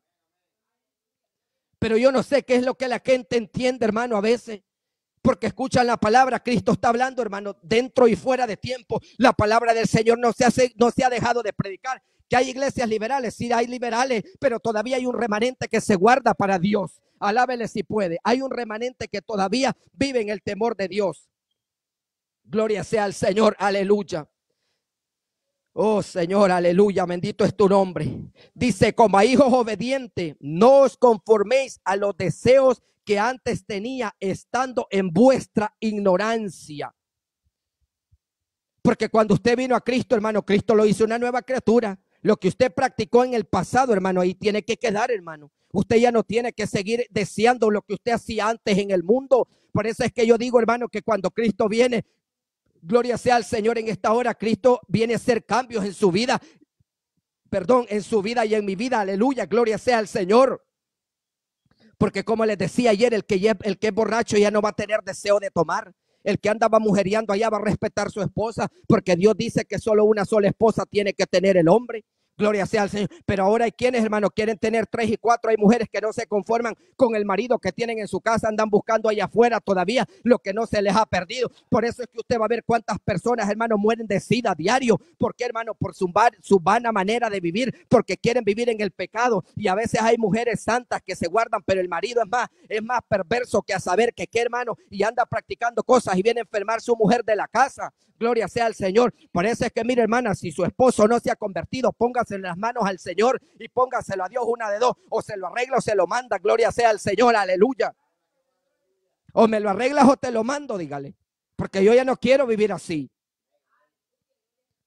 Pero yo no sé qué es lo que la gente entiende, hermano, a veces porque escuchan la palabra. Cristo está hablando, hermano, dentro y fuera de tiempo. La palabra del Señor no se, no se ha dejado de predicar. Que hay iglesias liberales, sí hay liberales, pero todavía hay un remanente que se guarda para Dios. Alábele si puede. Hay un remanente que todavía vive en el temor de Dios. Gloria sea al Señor, aleluya. Oh Señor, aleluya, bendito es tu nombre. Dice, como a hijos obedientes, no os conforméis a los deseos que antes tenía estando en vuestra ignorancia. Porque cuando usted vino a Cristo, hermano, Cristo lo hizo una nueva criatura. Lo que usted practicó en el pasado, hermano, ahí tiene que quedar, hermano. Usted ya no tiene que seguir deseando lo que usted hacía antes en el mundo. Por eso es que yo digo, hermano, que cuando Cristo viene, gloria sea al Señor en esta hora, Cristo viene a hacer cambios en su vida. Perdón, en su vida y en mi vida. Aleluya, gloria sea al Señor. Porque como les decía ayer, el que, el que es borracho ya no va a tener deseo de tomar. El que andaba mujereando allá va a respetar su esposa, porque Dios dice que solo una sola esposa tiene que tener el hombre. Gloria sea al Señor. Pero ahora hay quienes, hermano, quieren tener tres y cuatro. Hay mujeres que no se conforman con el marido que tienen en su casa, andan buscando allá afuera todavía lo que no se les ha perdido. Por eso es que usted va a ver cuántas personas, hermano, mueren de sida diario. qué, hermano? Por su, vana manera de vivir, porque quieren vivir en el pecado. Y a veces hay mujeres santas que se guardan, pero el marido es más, es más perverso que a saber que qué, hermano, y anda practicando cosas y viene a enfermar su mujer de la casa. Gloria sea al Señor. Por eso es que, mire, hermana, si su esposo no se ha convertido, ponga en las manos al Señor y póngaselo a Dios una de dos. O se lo arregla o se lo manda. Gloria sea al Señor. Aleluya. O me lo arreglas o te lo mando, dígale. Porque yo ya no quiero vivir así.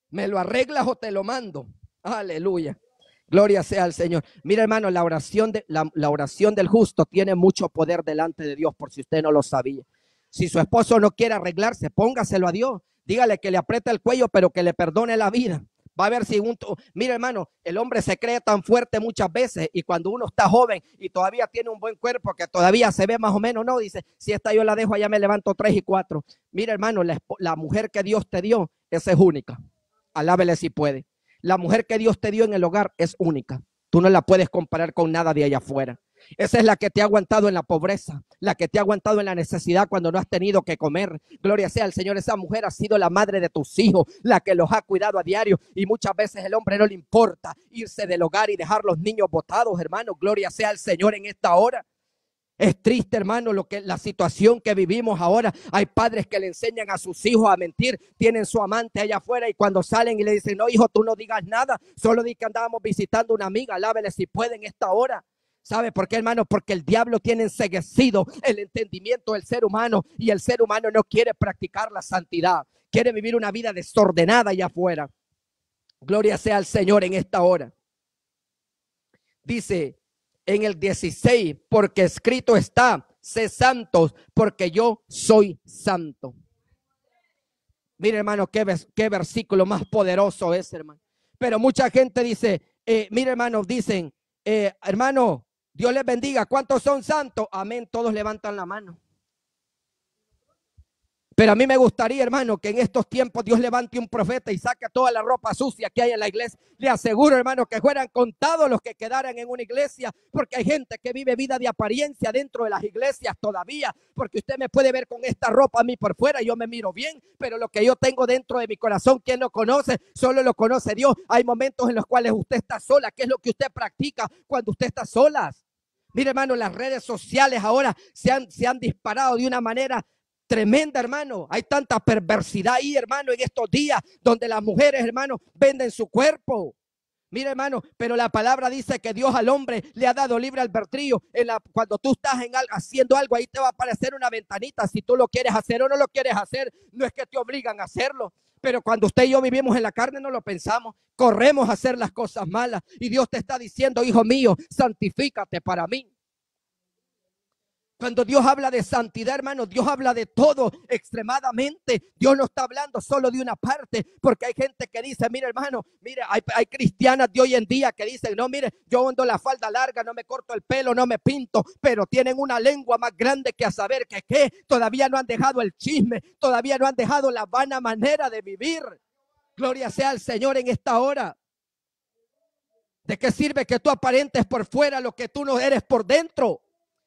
Me lo arreglas o te lo mando. Aleluya. Gloria sea al Señor. Mira, hermano, la oración, de, la, oración del justo tiene mucho poder delante de Dios, por si usted no lo sabía. Si su esposo no quiere arreglarse, póngaselo a Dios. Dígale que le aprieta el cuello, pero que le perdone la vida. Va a ver si un... Mira, hermano, el hombre se cree tan fuerte muchas veces y cuando uno está joven y todavía tiene un buen cuerpo que todavía se ve más o menos, no, dice, si esta yo la dejo, allá me levanto tres y cuatro. Mira, hermano, la, la mujer que Dios te dio, esa es única. Alábele si puede. La mujer que Dios te dio en el hogar es única. Tú no la puedes comparar con nada de allá afuera. Esa es la que te ha aguantado en la pobreza, la que te ha aguantado en la necesidad cuando no has tenido que comer. Gloria sea al Señor, esa mujer ha sido la madre de tus hijos, la que los ha cuidado a diario. Y muchas veces el hombre no le importa irse del hogar y dejar los niños botados, hermano. Gloria sea al Señor en esta hora. Es triste, hermano, lo que la situación que vivimos ahora. Hay padres que le enseñan a sus hijos a mentir, tienen su amante allá afuera y cuando salen y le dicen, "No, hijo, tú no digas nada, solo di que andábamos visitando una amiga, lávele si pueden esta hora." ¿Sabe por qué, hermano? Porque el diablo tiene enseguecido el entendimiento del ser humano y el ser humano no quiere practicar la santidad. Quiere vivir una vida desordenada allá afuera. Gloria sea al Señor en esta hora. Dice en el 16, porque escrito está, sé santos, porque yo soy santo. Mire, hermano, qué, qué versículo más poderoso es, hermano. Pero mucha gente dice, eh, mire, hermano, dicen, eh, hermano, Dios les bendiga. ¿Cuántos son santos? Amén. Todos levantan la mano. Pero a mí me gustaría, hermano, que en estos tiempos Dios levante un profeta y saque toda la ropa sucia que hay en la iglesia. Le aseguro, hermano, que fueran contados los que quedaran en una iglesia, porque hay gente que vive vida de apariencia dentro de las iglesias todavía, porque usted me puede ver con esta ropa a mí por fuera, yo me miro bien, pero lo que yo tengo dentro de mi corazón, ¿quién lo conoce? Solo lo conoce Dios. Hay momentos en los cuales usted está sola, ¿qué es lo que usted practica cuando usted está sola? Mire, hermano, las redes sociales ahora se han, se han disparado de una manera tremenda, hermano. Hay tanta perversidad ahí, hermano, en estos días donde las mujeres, hermano, venden su cuerpo. Mira, hermano, pero la palabra dice que Dios al hombre le ha dado libre albertrío. En la, cuando tú estás en, haciendo algo, ahí te va a aparecer una ventanita. Si tú lo quieres hacer o no lo quieres hacer, no es que te obligan a hacerlo. Pero cuando usted y yo vivimos en la carne, no lo pensamos. Corremos a hacer las cosas malas. Y Dios te está diciendo, hijo mío, santifícate para mí. Cuando Dios habla de santidad, hermano, Dios habla de todo extremadamente. Dios no está hablando solo de una parte, porque hay gente que dice, mire hermano, mire, hay, cristianas de hoy en día que dicen, no, mire, yo ando la falda larga, no me corto el pelo, no me pinto, pero tienen una lengua más grande que a saber que qué. Todavía no han dejado el chisme, todavía no han dejado la vana manera de vivir. Gloria sea al Señor en esta hora. ¿De qué sirve que tú aparentes por fuera lo que tú no eres por dentro?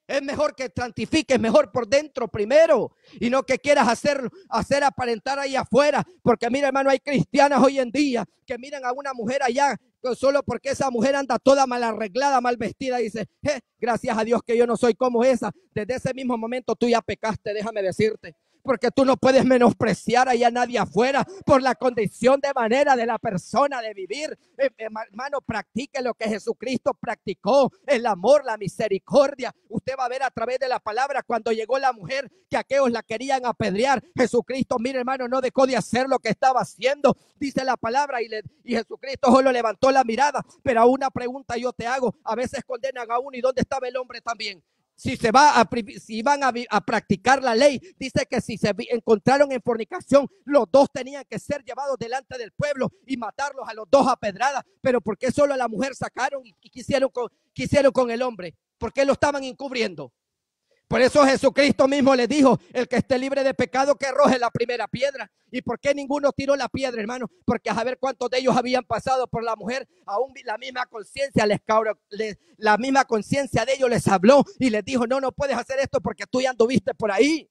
Es mejor que santifiques mejor por dentro primero y no que quieras hacer, hacer aparentar ahí afuera. Porque mira, hermano, hay cristianas hoy en día que miran a una mujer allá solo porque esa mujer anda toda mal arreglada, mal vestida. Y dice, eh, gracias a Dios que yo no soy como esa. Desde ese mismo momento tú ya pecaste, déjame decirte porque tú no puedes menospreciar allá a nadie afuera por la condición de manera de la persona de vivir. Eh, eh, hermano, practique lo que Jesucristo practicó, el amor, la misericordia. Usted va a ver a través de la palabra cuando llegó la mujer que aquellos la querían apedrear. Jesucristo, mire hermano, no dejó de hacer lo que estaba haciendo, dice la palabra, y, y Jesucristo solo levantó la mirada. Pero a una pregunta yo te hago, a veces condenan a uno y ¿dónde estaba el hombre también? si se va a, si van a, practicar la ley, dice que si se encontraron en fornicación, los dos tenían que ser llevados delante del pueblo y matarlos a los dos a pedradas. Pero ¿por qué solo a la mujer sacaron y, quisieron, con, quisieron con el hombre? ¿Por qué lo estaban encubriendo? Por eso Jesucristo mismo le dijo, el que esté libre de pecado, que arroje la primera piedra. ¿Y por qué ninguno tiró la piedra, hermano? Porque a saber cuántos de ellos habían pasado por la mujer, aún la misma conciencia les, la misma conciencia de ellos les habló y les dijo, no, no puedes hacer esto porque tú ya anduviste por ahí.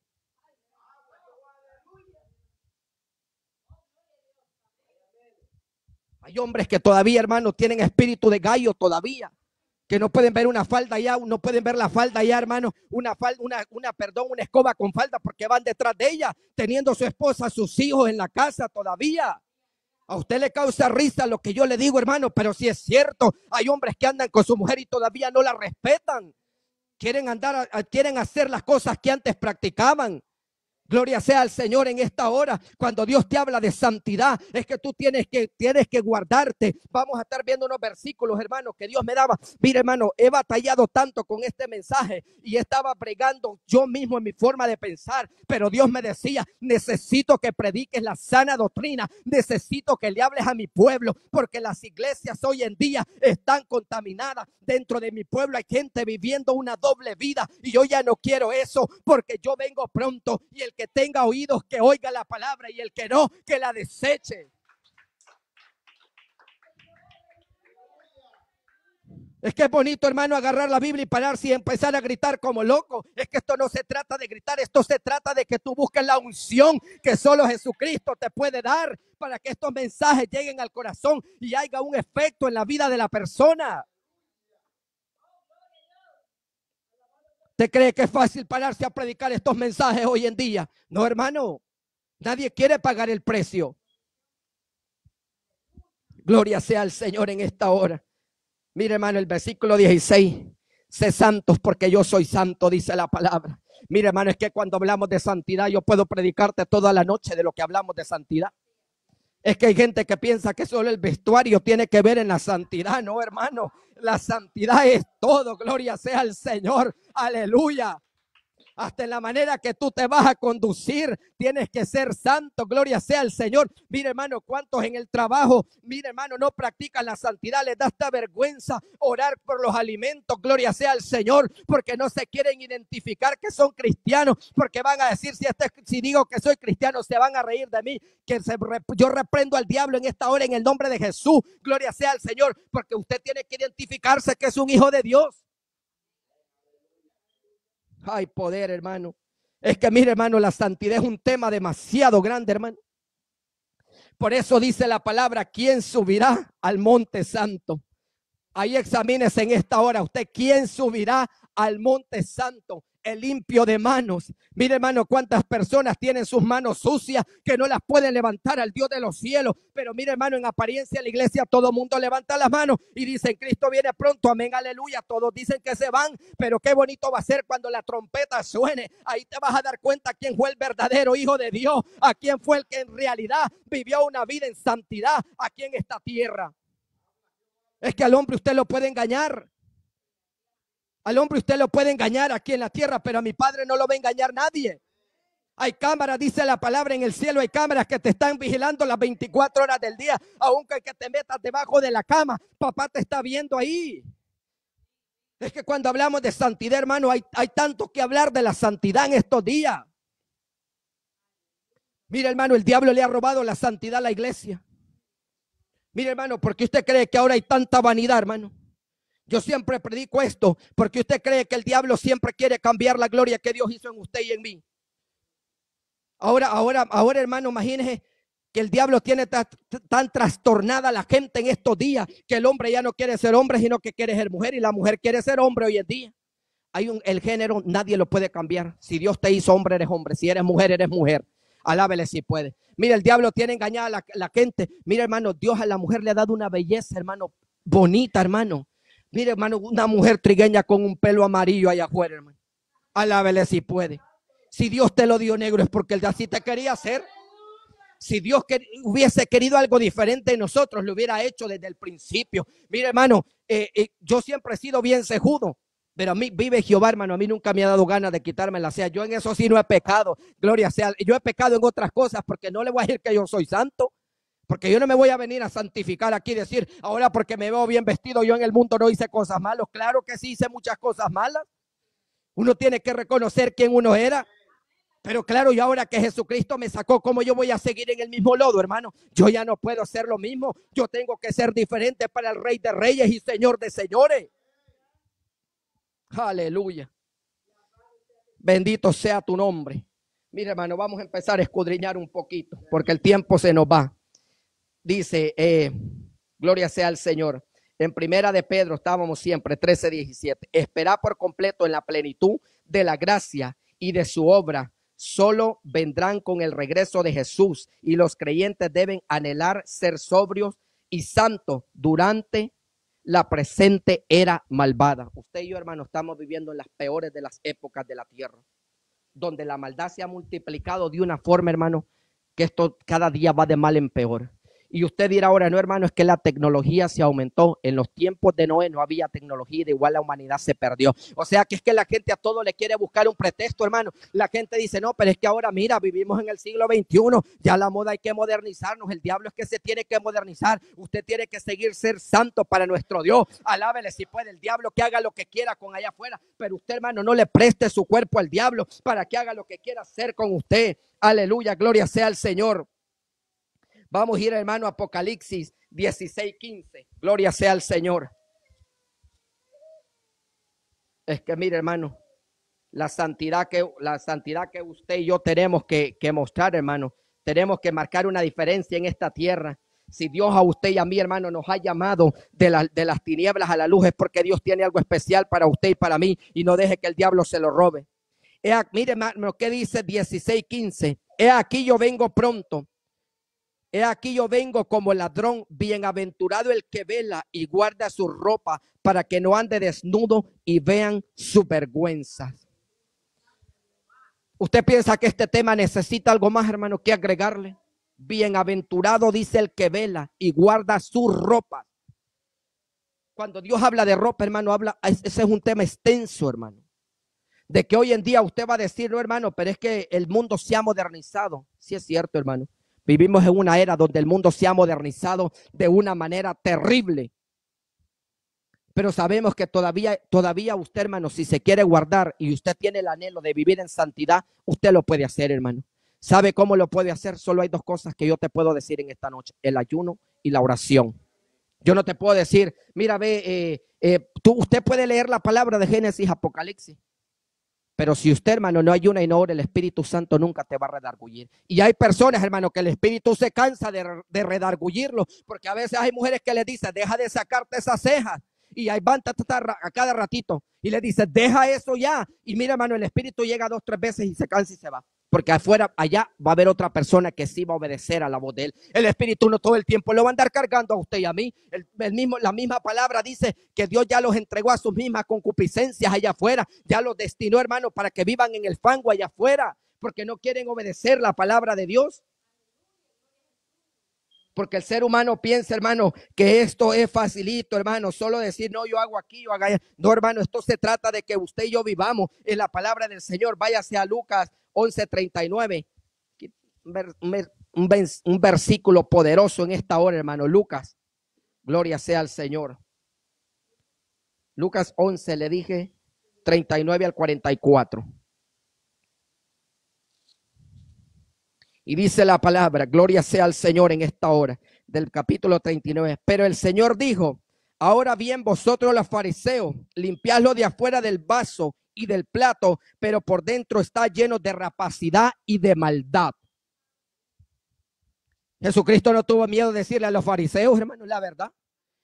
Hay hombres que todavía, hermano, tienen espíritu de gallo todavía que no pueden ver una falda ya, no pueden ver la falda ya, hermano, una falda, una, una, perdón, una escoba con falda porque van detrás de ella, teniendo su esposa, sus hijos en la casa todavía. A usted le causa risa lo que yo le digo, hermano, pero si es cierto, hay hombres que andan con su mujer y todavía no la respetan. Quieren andar, quieren hacer las cosas que antes practicaban. Gloria sea al Señor en esta hora. Cuando Dios te habla de santidad, es que tú tienes que, tienes que guardarte. Vamos a estar viendo unos versículos, hermano, que Dios me daba. Mira, hermano, he batallado tanto con este mensaje y estaba pregando yo mismo en mi forma de pensar. Pero Dios me decía, necesito que prediques la sana doctrina. Necesito que le hables a mi pueblo, porque las iglesias hoy en día están contaminadas. Dentro de mi pueblo hay gente viviendo una doble vida y yo ya no quiero eso porque yo vengo pronto y el que tenga oídos, que oiga la palabra y el que no, que la deseche. Es que es bonito, hermano, agarrar la Biblia y pararse y empezar a gritar como loco. Es que esto no se trata de gritar, esto se trata de que tú busques la unción que solo Jesucristo te puede dar para que estos mensajes lleguen al corazón y haya un efecto en la vida de la persona. cree que es fácil pararse a predicar estos mensajes hoy en día? No, hermano. Nadie quiere pagar el precio. Gloria sea al Señor en esta hora. Mire, hermano, el versículo 16. Sé santos porque yo soy santo, dice la palabra. Mire, hermano, es que cuando hablamos de santidad, yo puedo predicarte toda la noche de lo que hablamos de santidad. Es que hay gente que piensa que solo el vestuario tiene que ver en la santidad. No, hermano, la santidad es todo. Gloria sea al Señor. Aleluya hasta en la manera que tú te vas a conducir. Tienes que ser santo, gloria sea al Señor. Mira, hermano, cuántos en el trabajo, mire hermano, no practican la santidad, les da esta vergüenza orar por los alimentos, gloria sea al Señor, porque no se quieren identificar que son cristianos, porque van a decir, si, este, si digo que soy cristiano, se van a reír de mí, que yo reprendo al diablo en esta hora en el nombre de Jesús, gloria sea al Señor, porque usted tiene que identificarse que es un hijo de Dios. Hay poder, hermano. Es que, mire, hermano, la santidad es un tema demasiado grande, hermano. Por eso dice la palabra, ¿quién subirá al monte santo? Ahí examínese en esta hora usted, ¿quién subirá al monte santo? el limpio de manos. Mire hermano, cuántas personas tienen sus manos sucias que no las pueden levantar al Dios de los cielos. Pero mire hermano, en apariencia la iglesia todo mundo levanta las manos y dicen, Cristo viene pronto, amén, aleluya. Todos dicen que se van, pero qué bonito va a ser cuando la trompeta suene. Ahí te vas a dar cuenta quién fue el verdadero Hijo de Dios, a quién fue el que en realidad vivió una vida en santidad aquí en esta tierra. Es que al hombre usted lo puede engañar. Al hombre usted lo puede engañar aquí en la tierra, pero a mi padre no lo va a engañar nadie. Hay cámaras, dice la palabra en el cielo, hay cámaras que te están vigilando las 24 horas del día, aunque que te metas debajo de la cama, papá te está viendo ahí. Es que cuando hablamos de santidad, hermano, hay, hay tanto que hablar de la santidad en estos días. Mira, hermano, el diablo le ha robado la santidad a la iglesia. Mira, hermano, porque usted cree que ahora hay tanta vanidad, hermano. Yo siempre predico esto porque usted cree que el diablo siempre quiere cambiar la gloria que Dios hizo en usted y en mí. Ahora, ahora, ahora, hermano, imagínese que el diablo tiene tan, trastornada la gente en estos días que el hombre ya no quiere ser hombre, sino que quiere ser mujer y la mujer quiere ser hombre hoy en día. Hay un, el género, nadie lo puede cambiar. Si Dios te hizo hombre, eres hombre. Si eres mujer, eres mujer. Alábele si puede. Mira, el diablo tiene engañada a la gente. Mira, hermano, Dios a la mujer le ha dado una belleza, hermano, bonita, hermano. Mire, hermano, una mujer trigueña con un pelo amarillo allá afuera, hermano. Alábele si puede. Si Dios te lo dio negro es porque él así te quería hacer. Si Dios hubiese querido algo diferente de nosotros, lo hubiera hecho desde el principio. Mire, hermano, eh, eh, yo siempre he sido bien sejudo. Pero a mí vive Jehová, hermano. A mí nunca me ha dado ganas de quitarme la sea. Yo en eso sí no he pecado. Gloria sea. Yo he pecado en otras cosas porque no le voy a decir que yo soy santo. Porque yo no me voy a venir a santificar aquí y decir, ahora porque me veo bien vestido, yo en el mundo no hice cosas malas. Claro que sí hice muchas cosas malas. Uno tiene que reconocer quién uno era. Pero claro, y ahora que Jesucristo me sacó, ¿cómo yo voy a seguir en el mismo lodo, hermano? Yo ya no puedo ser lo mismo. Yo tengo que ser diferente para el Rey de Reyes y Señor de Señores. Aleluya. Bendito sea tu nombre. Mira, hermano, vamos a empezar a escudriñar un poquito, porque el tiempo se nos va dice, eh, gloria sea al Señor. En primera de Pedro estábamos siempre, 13, 17. por completo en la plenitud de la gracia y de su obra. Solo vendrán con el regreso de Jesús y los creyentes deben anhelar ser sobrios y santos durante la presente era malvada. Usted y yo, hermano, estamos viviendo en las peores de las épocas de la tierra, donde la maldad se ha multiplicado de una forma, hermano, que esto cada día va de mal en peor. Y usted dirá ahora, no hermano, es que la tecnología se aumentó. En los tiempos de Noé no había tecnología y de igual la humanidad se perdió. O sea que es que la gente a todo le quiere buscar un pretexto, hermano. La gente dice, no, pero es que ahora mira, vivimos en el siglo XXI, ya la moda hay que modernizarnos. El diablo es que se tiene que modernizar. Usted tiene que seguir ser santo para nuestro Dios. Alábele si puede el diablo que haga lo que quiera con allá afuera. Pero usted, hermano, no le preste su cuerpo al diablo para que haga lo que quiera hacer con usted. Aleluya, gloria sea al Señor. Vamos a ir, hermano, a Apocalipsis 16, 15. Gloria sea al Señor. Es que, mire, hermano, la santidad que, la santidad que usted y yo tenemos que, mostrar, hermano. Tenemos que marcar una diferencia en esta tierra. Si Dios a usted y a mí, hermano, nos ha llamado de, las tinieblas a la luz, es porque Dios tiene algo especial para usted y para mí y no deje que el diablo se lo robe. mire, hermano, ¿qué dice 16, 15? He aquí yo vengo pronto He aquí yo vengo como ladrón, bienaventurado el que vela y guarda su ropa para que no ande desnudo y vean su vergüenza. ¿Usted piensa que este tema necesita algo más, hermano, que agregarle? Bienaventurado dice el que vela y guarda su ropa. Cuando Dios habla de ropa, hermano, habla, ese es un tema extenso, hermano. De que hoy en día usted va a decirlo, hermano, pero es que el mundo se ha modernizado. Sí es cierto, hermano. Vivimos en una era donde el mundo se ha modernizado de una manera terrible. Pero sabemos que todavía, todavía usted, hermano, si se quiere guardar y usted tiene el anhelo de vivir en santidad, usted lo puede hacer, hermano. ¿Sabe cómo lo puede hacer? Solo hay dos cosas que yo te puedo decir en esta noche, el ayuno y la oración. Yo no te puedo decir, mira, ve, eh, eh, tú, usted puede leer la palabra de Génesis, Apocalipsis, pero si usted, hermano, no una y no el Espíritu Santo nunca te va a redargullir. Y hay personas, hermano, que el Espíritu se cansa de, de redargullirlo, porque a veces hay mujeres que le dicen, deja de sacarte esas cejas. Y ahí van a cada ratito. Y le dice, deja eso ya. Y mira, hermano, el Espíritu llega dos, tres veces y se cansa y se va porque afuera, allá va a haber otra persona que sí va a obedecer a la voz de él. El Espíritu no todo el tiempo lo va a andar cargando a usted y a mí. El, mismo, la misma palabra dice que Dios ya los entregó a sus mismas concupiscencias allá afuera, ya los destinó, hermano, para que vivan en el fango allá afuera, porque no quieren obedecer la palabra de Dios porque el ser humano piensa, hermano, que esto es facilito, hermano, solo decir, no, yo hago aquí, yo hago allá. No, hermano, esto se trata de que usted y yo vivamos en la palabra del Señor. Váyase a Lucas 11:39, un versículo poderoso en esta hora, hermano. Lucas, gloria sea al Señor. Lucas 11, le dije 39 al 44. Y dice la palabra, gloria sea al Señor en esta hora del capítulo 39. Pero el Señor dijo, ahora bien vosotros los fariseos, limpiadlo de afuera del vaso y del plato, pero por dentro está lleno de rapacidad y de maldad. Jesucristo no tuvo miedo de decirle a los fariseos, hermano, la verdad.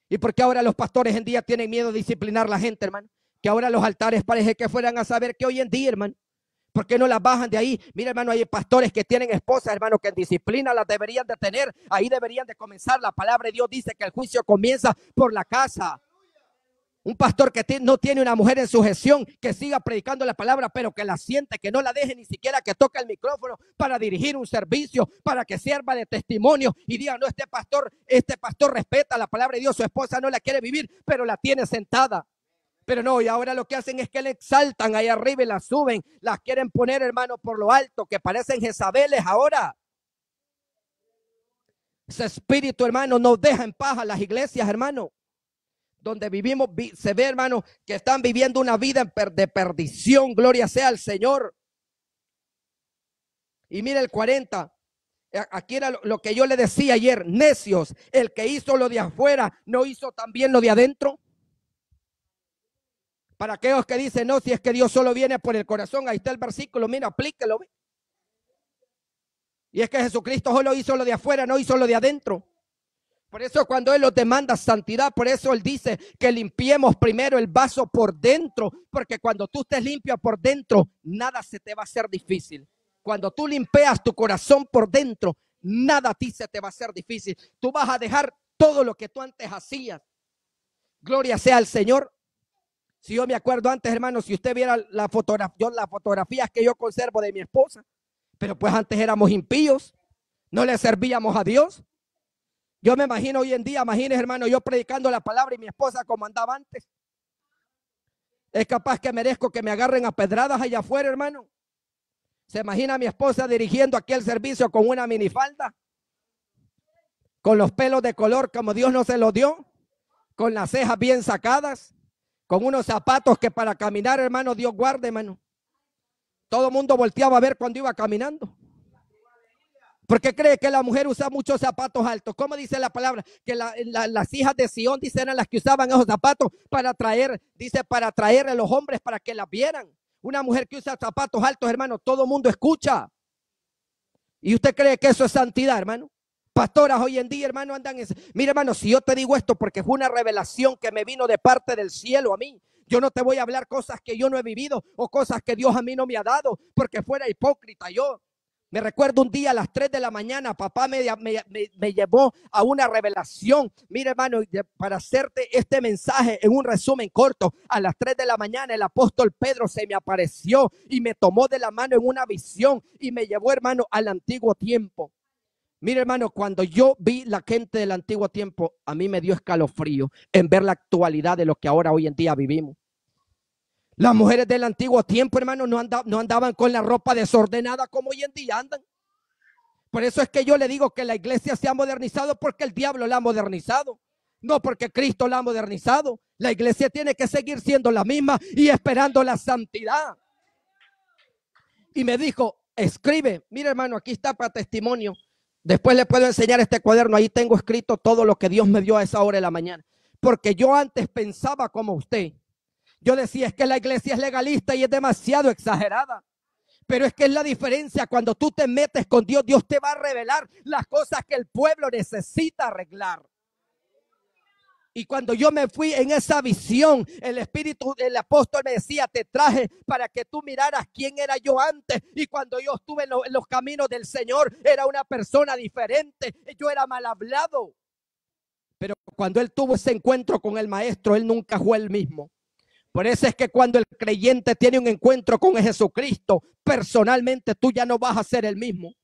¿Y por qué ahora los pastores en día tienen miedo de disciplinar a la gente, hermano? Que ahora los altares parece que fueran a saber que hoy en día, hermano, ¿Por qué no las bajan de ahí? Mira, hermano, hay pastores que tienen esposas, hermano, que en disciplina las deberían de tener. Ahí deberían de comenzar. La palabra de Dios dice que el juicio comienza por la casa. Un pastor que no tiene una mujer en su gestión, que siga predicando la palabra, pero que la siente, que no la deje ni siquiera que toque el micrófono para dirigir un servicio, para que sirva de testimonio y diga, no, este pastor, este pastor respeta la palabra de Dios, su esposa no la quiere vivir, pero la tiene sentada. Pero no, y ahora lo que hacen es que le exaltan ahí arriba y la suben. Las quieren poner, hermano, por lo alto, que parecen Jezabeles ahora. Ese espíritu, hermano, nos deja en paz a las iglesias, hermano. Donde vivimos, se ve, hermano, que están viviendo una vida de perdición. Gloria sea al Señor. Y mire el 40. Aquí era lo que yo le decía ayer, necios, el que hizo lo de afuera, no hizo también lo de adentro. Para aquellos que dicen, no, si es que Dios solo viene por el corazón, ahí está el versículo, mira, aplíquelo. Y es que Jesucristo solo hizo lo de afuera, no hizo lo de adentro. Por eso cuando Él nos demanda santidad, por eso Él dice que limpiemos primero el vaso por dentro, porque cuando tú estés limpio por dentro, nada se te va a hacer difícil. Cuando tú limpias tu corazón por dentro, nada a ti se te va a hacer difícil. Tú vas a dejar todo lo que tú antes hacías. Gloria sea al Señor. Si yo me acuerdo antes, hermano, si usted viera la fotografía las fotografías que yo conservo de mi esposa, pero pues antes éramos impíos, no le servíamos a Dios. Yo me imagino hoy en día, imagínese, hermano, yo predicando la palabra y mi esposa como andaba antes. Es capaz que merezco que me agarren a pedradas allá afuera, hermano. Se imagina mi esposa dirigiendo aquel servicio con una minifalda, con los pelos de color como Dios no se los dio, con las cejas bien sacadas, con unos zapatos que para caminar, hermano, Dios guarde, hermano. Todo el mundo volteaba a ver cuando iba caminando. ¿Por qué cree que la mujer usa muchos zapatos altos. ¿Cómo dice la palabra? Que las hijas de Sion, dicen eran las que usaban esos zapatos para traer, dice, para traer a los hombres para que las vieran. Una mujer que usa zapatos altos, hermano, todo el mundo escucha. ¿Y usted cree que eso es santidad, hermano? pastoras hoy en día, hermano, andan en... Mira, hermano, si yo te digo esto porque fue una revelación que me vino de parte del cielo a mí, yo no te voy a hablar cosas que yo no he vivido o cosas que Dios a mí no me ha dado, porque fuera hipócrita yo. Me recuerdo un día a las 3 de la mañana, papá me, llevó a una revelación. Mira, hermano, para hacerte este mensaje en un resumen corto, a las 3 de la mañana el apóstol Pedro se me apareció y me tomó de la mano en una visión y me llevó, hermano, al antiguo tiempo. Mira, hermano, cuando yo vi la gente del antiguo tiempo, a mí me dio escalofrío en ver la actualidad de lo que ahora hoy en día vivimos. Las mujeres del antiguo tiempo, hermano, no, andaban con la ropa desordenada como hoy en día andan. Por eso es que yo le digo que la iglesia se ha modernizado porque el diablo la ha modernizado. No porque Cristo la ha modernizado. La iglesia tiene que seguir siendo la misma y esperando la santidad. Y me dijo, escribe, mira hermano, aquí está para testimonio Después le puedo enseñar este cuaderno. Ahí tengo escrito todo lo que Dios me dio a esa hora de la mañana. Porque yo antes pensaba como usted. Yo decía, es que la iglesia es legalista y es demasiado exagerada. Pero es que es la diferencia. Cuando tú te metes con Dios, Dios te va a revelar las cosas que el pueblo necesita arreglar. Y cuando yo me fui en esa visión, el Espíritu del apóstol me decía, te traje para que tú miraras quién era yo antes. Y cuando yo estuve en, los caminos del Señor, era una persona diferente. Yo era mal hablado. Pero cuando él tuvo ese encuentro con el Maestro, él nunca fue el mismo. Por eso es que cuando el creyente tiene un encuentro con Jesucristo, personalmente tú ya no vas a ser el mismo.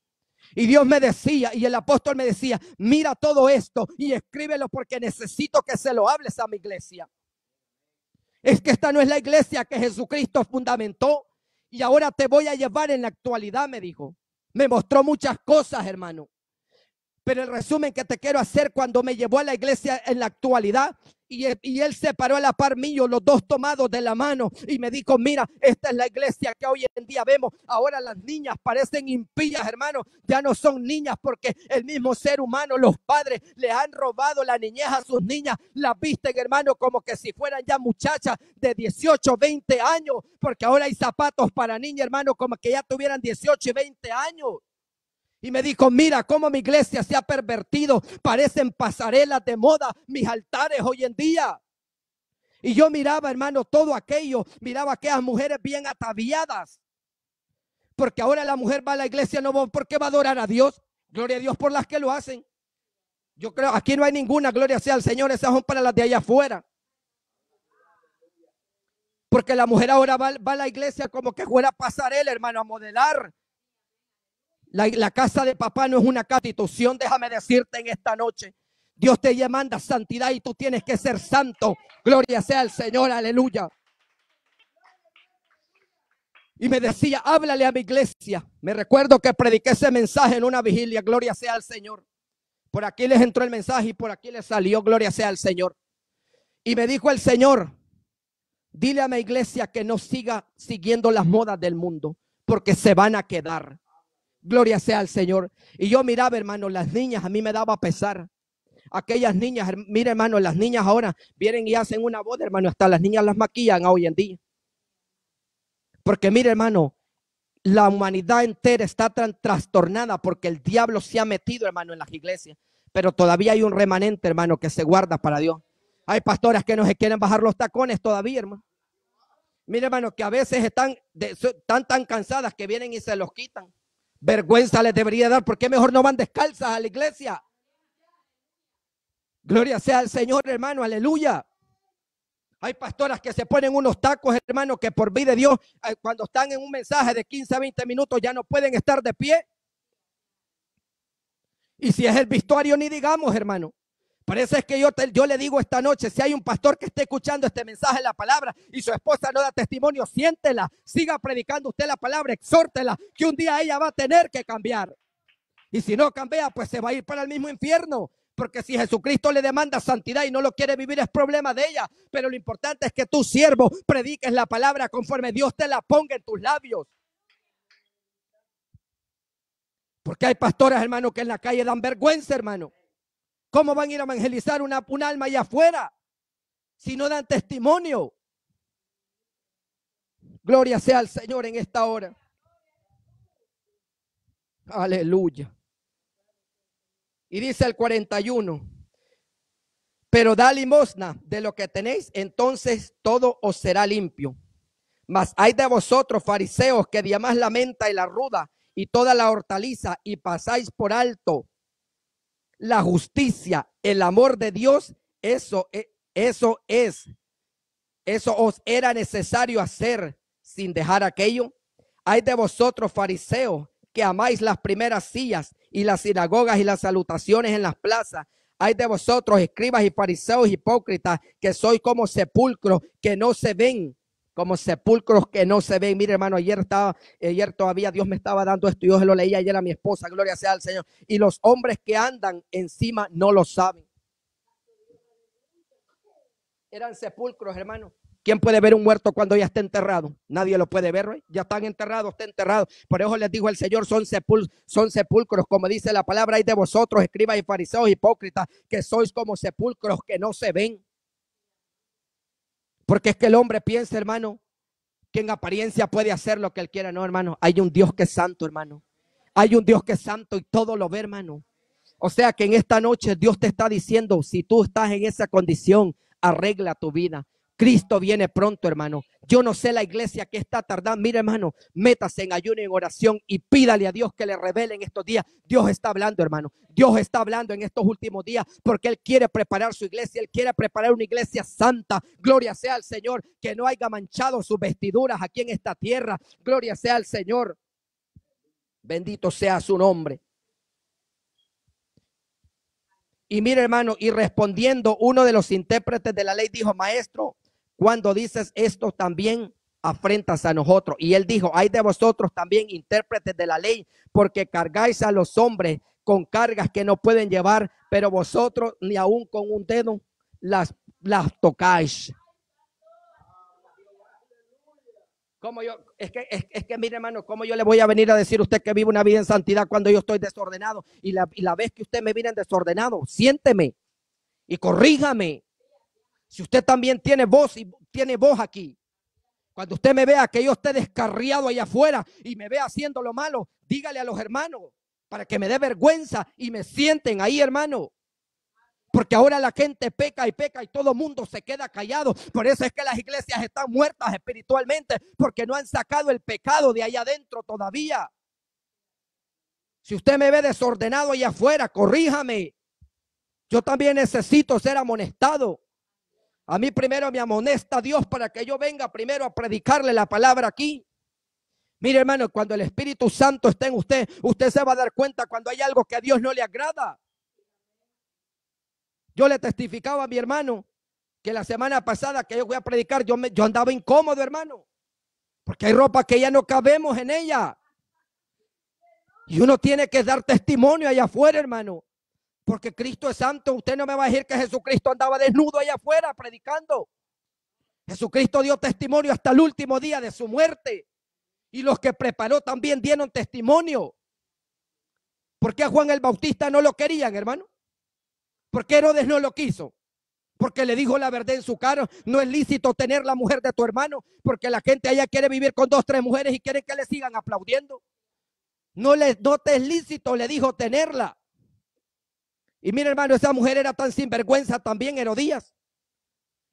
Y Dios me decía, y el apóstol me decía, mira todo esto y escríbelo porque necesito que se lo hables a mi iglesia. Es que esta no es la iglesia que Jesucristo fundamentó y ahora te voy a llevar en la actualidad, me dijo. Me mostró muchas cosas, hermano. Pero el resumen que te quiero hacer cuando me llevó a la iglesia en la actualidad y, él separó a la par los dos tomados de la mano, y me dijo, mira, esta es la iglesia que hoy en día vemos. Ahora las niñas parecen impías, hermano. Ya no son niñas porque el mismo ser humano, los padres, le han robado la niñez a sus niñas. Las visten, hermano, como que si fueran ya muchachas de 18, 20 años, porque ahora hay zapatos para niñas, hermano, como que ya tuvieran 18 y 20 años. Y me dijo, mira cómo mi iglesia se ha pervertido, parecen pasarelas de moda mis altares hoy en día. Y yo miraba, hermano, todo aquello, miraba aquellas mujeres bien ataviadas. Porque ahora la mujer va a la iglesia, no porque va a adorar a Dios. Gloria a Dios por las que lo hacen. Yo creo, aquí no hay ninguna, gloria sea al Señor, esas son para las de allá afuera. Porque la mujer ahora va, a la iglesia como que fuera pasarela, hermano, a modelar la, casa de papá no es una constitución, déjame decirte en esta noche. Dios te demanda santidad y tú tienes que ser santo. Gloria sea al Señor, aleluya. Y me decía, háblale a mi iglesia. Me recuerdo que prediqué ese mensaje en una vigilia, gloria sea al Señor. Por aquí les entró el mensaje y por aquí les salió, gloria sea al Señor. Y me dijo el Señor, dile a mi iglesia que no siga siguiendo las modas del mundo, porque se van a quedar. Gloria sea al Señor. Y yo miraba, hermano, las niñas, a mí me daba pesar. Aquellas niñas, mire hermano, las niñas ahora vienen y hacen una boda, hermano, hasta las niñas las maquillan hoy en día. Porque mire hermano, la humanidad entera está tan trastornada porque el diablo se ha metido, hermano, en las iglesias. Pero todavía hay un remanente, hermano, que se guarda para Dios. Hay pastoras que no se quieren bajar los tacones todavía, hermano. Mire, hermano, que a veces están, están tan cansadas que vienen y se los quitan. Vergüenza les debería dar. porque mejor no van descalzas a la iglesia? Gloria sea al Señor, hermano. Aleluya. Hay pastoras que se ponen unos tacos, hermano, que por vida de Dios, eh, cuando están en un mensaje de 15 a 20 minutos ya no pueden estar de pie. Y si es el vestuario, ni digamos, hermano. Por eso es que yo, yo le digo esta noche, si hay un pastor que esté escuchando este mensaje, la palabra, y su esposa no da testimonio, siéntela, siga predicando usted la palabra, exhórtela, que un día ella va a tener que cambiar. Y si no cambia, pues se va a ir para el mismo infierno. Porque si Jesucristo le demanda santidad y no lo quiere vivir, es problema de ella. Pero lo importante es que tu siervo prediques la palabra conforme Dios te la ponga en tus labios. Porque hay pastores, hermano, que en la calle dan vergüenza, hermano. ¿Cómo van a ir a evangelizar una, un alma allá afuera si no dan testimonio? Gloria sea al Señor en esta hora. Aleluya. Y dice el 41, pero da limosna de lo que tenéis, entonces todo os será limpio. Mas hay de vosotros, fariseos, que diamás la menta y la ruda y toda la hortaliza y pasáis por alto la justicia, el amor de Dios, eso, e, eso es, eso os era necesario hacer sin dejar aquello. Hay de vosotros, fariseos, que amáis las primeras sillas y las sinagogas y las salutaciones en las plazas. Hay de vosotros, escribas y fariseos hipócritas, que sois como sepulcro, que no se ven como sepulcros que no se ven. Mire, hermano, ayer estaba, ayer todavía Dios me estaba dando esto. Yo se lo leía ayer a mi esposa, gloria sea al Señor. Y los hombres que andan encima no lo saben. Eran sepulcros, hermano. ¿Quién puede ver un muerto cuando ya está enterrado? Nadie lo puede ver, ¿eh? ya están enterrados, está enterrado. Por eso les dijo el Señor, son, son sepulcros, como dice la palabra, hay de vosotros, escribas y fariseos hipócritas, que sois como sepulcros que no se ven. Porque es que el hombre piensa, hermano, que en apariencia puede hacer lo que él quiera. No, hermano, hay un Dios que es santo, hermano. Hay un Dios que es santo y todo lo ve, hermano. O sea que en esta noche Dios te está diciendo, si tú estás en esa condición, arregla tu vida. Cristo viene pronto, hermano. Yo no sé la iglesia que está tardando. Mira, hermano, métase en ayuno y en oración y pídale a Dios que le revele en estos días. Dios está hablando, hermano. Dios está hablando en estos últimos días porque Él quiere preparar su iglesia. Él quiere preparar una iglesia santa. Gloria sea al Señor, que no haya manchado sus vestiduras aquí en esta tierra. Gloria sea al Señor. Bendito sea su nombre. Y mira, hermano, y respondiendo uno de los intérpretes de la ley dijo, maestro, cuando dices esto también afrentas a nosotros. Y él dijo, hay de vosotros también intérpretes de la ley, porque cargáis a los hombres con cargas que no pueden llevar, pero vosotros ni aún con un dedo las, las tocáis. Como yo, es que, es, que, mire hermano, como yo le voy a venir a decir a usted que vive una vida en santidad cuando yo estoy desordenado? Y la, vez que usted me viene desordenado, siénteme y corríjame si usted también tiene voz y tiene voz aquí, cuando usted me vea que yo esté descarriado allá afuera y me vea haciendo lo malo, dígale a los hermanos para que me dé vergüenza y me sienten ahí, hermano. Porque ahora la gente peca y peca y todo mundo se queda callado. Por eso es que las iglesias están muertas espiritualmente, porque no han sacado el pecado de allá adentro todavía. Si usted me ve desordenado allá afuera, corríjame. Yo también necesito ser amonestado. A mí primero me amonesta Dios para que yo venga primero a predicarle la palabra aquí. Mire hermano, cuando el Espíritu Santo está en usted, usted se va a dar cuenta cuando hay algo que a Dios no le agrada. Yo le testificaba a mi hermano que la semana pasada que yo voy a predicar, yo, yo andaba incómodo hermano, porque hay ropa que ya no cabemos en ella. Y uno tiene que dar testimonio allá afuera hermano. Porque Cristo es santo. Usted no me va a decir que Jesucristo andaba desnudo allá afuera predicando. Jesucristo dio testimonio hasta el último día de su muerte. Y los que preparó también dieron testimonio. ¿Por qué a Juan el Bautista no lo querían, hermano? ¿Por qué Herodes no lo quiso? Porque le dijo la verdad en su cara, no es lícito tener la mujer de tu hermano, porque la gente allá quiere vivir con dos, tres mujeres y quiere que le sigan aplaudiendo. No, le, no te es lícito, le dijo tenerla. Y mira, hermano, esa mujer era tan sinvergüenza también, Herodías,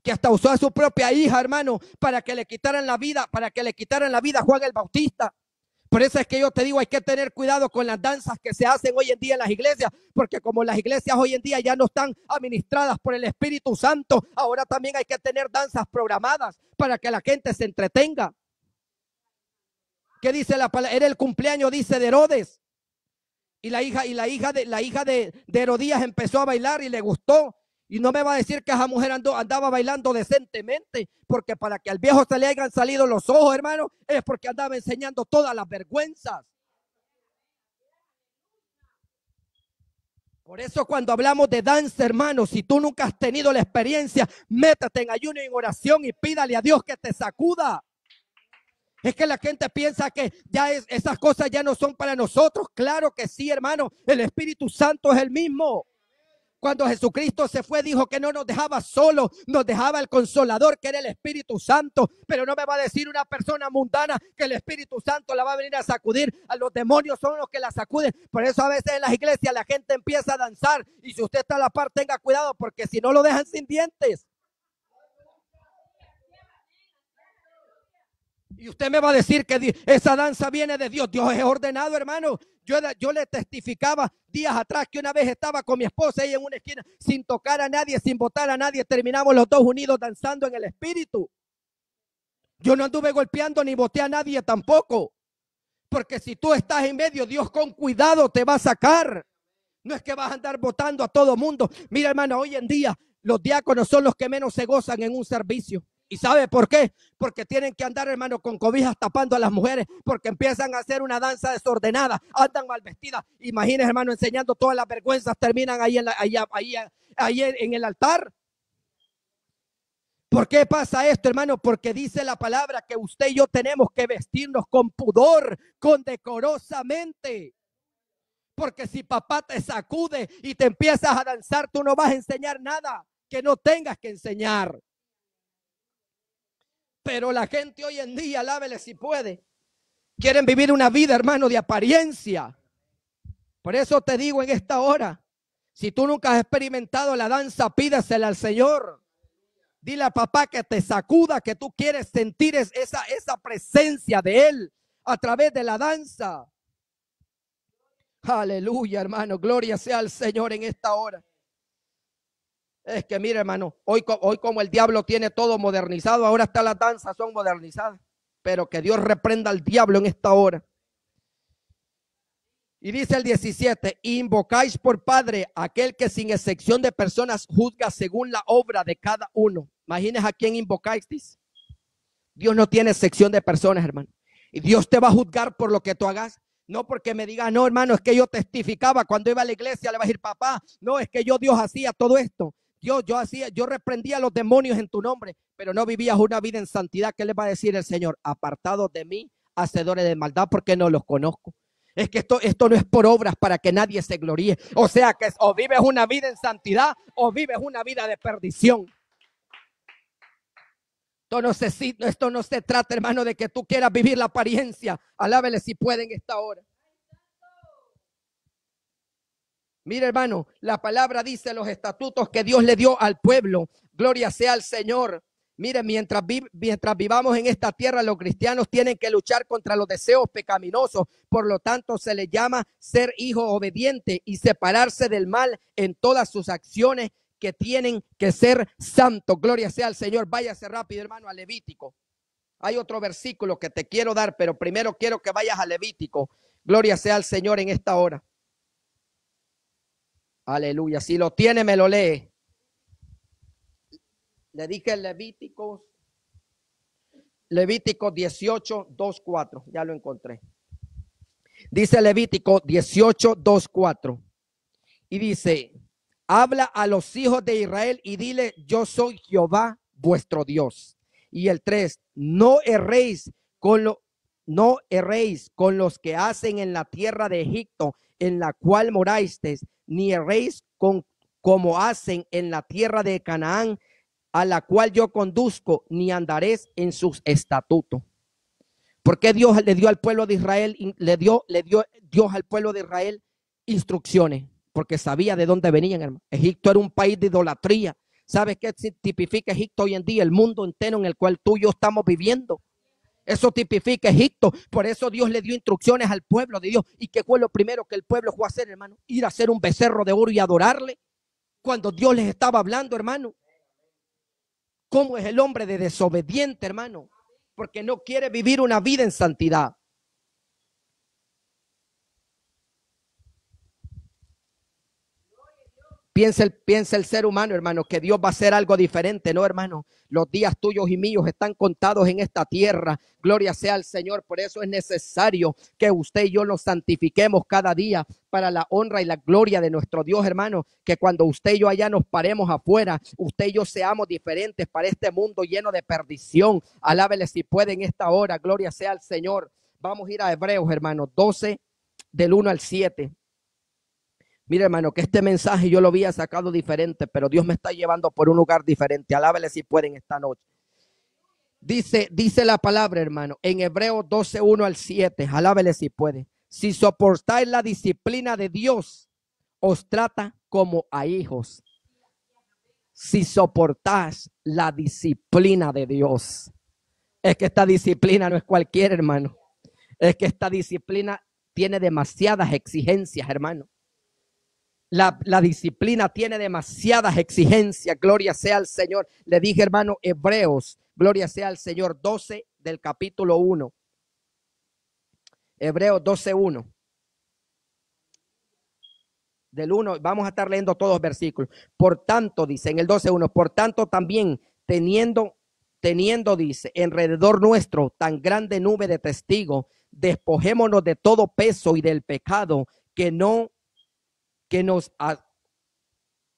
que hasta usó a su propia hija, hermano, para que le quitaran la vida, para que le quitaran la vida a Juan el Bautista. Por eso es que yo te digo, hay que tener cuidado con las danzas que se hacen hoy en día en las iglesias, porque como las iglesias hoy en día ya no están administradas por el Espíritu Santo, ahora también hay que tener danzas programadas para que la gente se entretenga. ¿Qué dice la palabra? Era el cumpleaños, dice de Herodes. Y la hija, y la hija de la hija de, Herodías empezó a bailar y le gustó. Y no me va a decir que esa mujer andaba bailando decentemente, porque para que al viejo se le hayan salido los ojos, hermano, es porque andaba enseñando todas las vergüenzas. Por eso cuando hablamos de danza, hermano, si tú nunca has tenido la experiencia, métete en ayuno y en oración y pídale a Dios que te sacuda. Es que la gente piensa que ya es, esas cosas ya no son para nosotros. Claro que sí, hermano. El Espíritu Santo es el mismo. Cuando Jesucristo se fue, dijo que no nos dejaba solo, nos dejaba el consolador, que era el Espíritu Santo. Pero no me va a decir una persona mundana que el Espíritu Santo la va a venir a sacudir. A los demonios son los que la sacuden. Por eso a veces en las iglesias la gente empieza a danzar. Y si usted está a la par, tenga cuidado, porque si no lo dejan sin dientes. Y usted me va a decir que esa danza viene de Dios. Dios es ordenado, hermano. Yo, yo le testificaba días atrás que una vez estaba con mi esposa ella en una esquina sin tocar a nadie, sin votar a nadie. Terminamos los dos unidos danzando en el espíritu. Yo no anduve golpeando ni voté a nadie tampoco. Porque si tú estás en medio, Dios con cuidado te va a sacar. No es que vas a andar votando a todo mundo. Mira, hermano, hoy en día los diáconos son los que menos se gozan en un servicio. ¿Y sabe por qué? Porque tienen que andar, hermano, con cobijas tapando a las mujeres, porque empiezan a hacer una danza desordenada, andan mal vestidas. Imagínese, hermano, enseñando todas las vergüenzas, terminan ahí ahí en el altar. ¿Por qué pasa esto, hermano? Porque dice la palabra que usted y yo tenemos que vestirnos con pudor, con decorosamente. Porque si papá te sacude y te empiezas a danzar, tú no vas a enseñar nada que no tengas que enseñar. Pero la gente hoy en día, lávele si puede, quieren vivir una vida, hermano, de apariencia. Por eso te digo en esta hora, si tú nunca has experimentado la danza, pídasela al Señor. Dile a papá que te sacuda, que tú quieres sentir esa, esa presencia de Él a través de la danza. Aleluya, hermano. Gloria sea al Señor en esta hora. Es que mire, hermano, hoy, como el diablo tiene todo modernizado, ahora hasta las danzas son modernizadas. Pero que Dios reprenda al diablo en esta hora. Y dice el 17, invocáis por Padre aquel que sin excepción de personas juzga según la obra de cada uno. Imagines a quién invocáis, Dios no tiene excepción de personas, hermano. Y Dios te va a juzgar por lo que tú hagas. No porque me diga, no, hermano, es que yo testificaba cuando iba a la iglesia, le va a decir, papá, no, es que yo Dios hacía todo esto. Dios, yo hacía, yo reprendía a los demonios en tu nombre, pero no vivías una vida en santidad. ¿Qué le va a decir el Señor? Apartado de mí, hacedores de maldad, porque no los conozco. Es que esto, esto no es por obras para que nadie se gloríe. O sea que o vives una vida en santidad o vives una vida de perdición. Esto no se, esto no se trata, hermano, de que tú quieras vivir la apariencia. Alábele si pueden esta hora. Mire, hermano, la palabra dice los estatutos que Dios le dio al pueblo. Gloria sea al Señor. Mire, mientras, mientras vivamos en esta tierra, los cristianos tienen que luchar contra los deseos pecaminosos. Por lo tanto, se le llama ser hijo obediente y separarse del mal en todas sus acciones que tienen que ser santos. Gloria sea al Señor. Váyase rápido, hermano, a Levítico. Hay otro versículo que te quiero dar, pero primero quiero que vayas a Levítico. Gloria sea al Señor en esta hora. Aleluya. Si lo tiene, me lo lee. Le dije Levíticos, Levítico 18, 2, 4. Ya lo encontré. Dice Levítico 18, 2, 4. Y dice, habla a los hijos de Israel y dile, yo soy Jehová vuestro Dios. Y el 3, no erréis con, lo, no erréis con los que hacen en la tierra de Egipto, en la cual moráis, ni erréis con como hacen en la tierra de Canaán, a la cual yo conduzco, ni andaréis en sus estatutos. Porque Dios le dio al pueblo de Israel, le dio, le dio Dios al pueblo de Israel instrucciones? Porque sabía de dónde venían, hermano. Egipto era un país de idolatría. ¿Sabes qué tipifica Egipto hoy en día? El mundo entero en el cual tú y yo estamos viviendo. Eso tipifica Egipto. Por eso Dios le dio instrucciones al pueblo de Dios. ¿Y qué fue lo primero que el pueblo fue a hacer, hermano? Ir a hacer un becerro de oro y adorarle. Cuando Dios les estaba hablando, hermano. ¿Cómo es el hombre de desobediente, hermano? Porque no quiere vivir una vida en santidad. Piensa el, el ser humano, hermano, que Dios va a hacer algo diferente, ¿no, hermano? Los días tuyos y míos están contados en esta tierra. Gloria sea al Señor. Por eso es necesario que usted y yo nos santifiquemos cada día para la honra y la gloria de nuestro Dios, hermano. Que cuando usted y yo allá nos paremos afuera, usted y yo seamos diferentes para este mundo lleno de perdición. Alábele si puede en esta hora. Gloria sea al Señor. Vamos a ir a Hebreos, hermano, 12 del 1 al 7. Mira, hermano, que este mensaje yo lo había sacado diferente, pero Dios me está llevando por un lugar diferente. Alábele si pueden esta noche. Dice, dice la palabra, hermano, en Hebreo 12, 1 al 7. Alábele si puede. Si soportáis la disciplina de Dios, os trata como a hijos. Si soportáis la disciplina de Dios. Es que esta disciplina no es cualquier, hermano. Es que esta disciplina tiene demasiadas exigencias, hermano. La, disciplina tiene demasiadas exigencias. Gloria sea al Señor. Le dije, hermano, Hebreos. Gloria sea al Señor. 12 del capítulo 1. Hebreos 12, 1. Del 1, vamos a estar leyendo todos los versículos. Por tanto, dice en el 12, 1, por tanto también teniendo, teniendo, dice, enrededor nuestro tan grande nube de testigos, despojémonos de todo peso y del pecado que no que nos,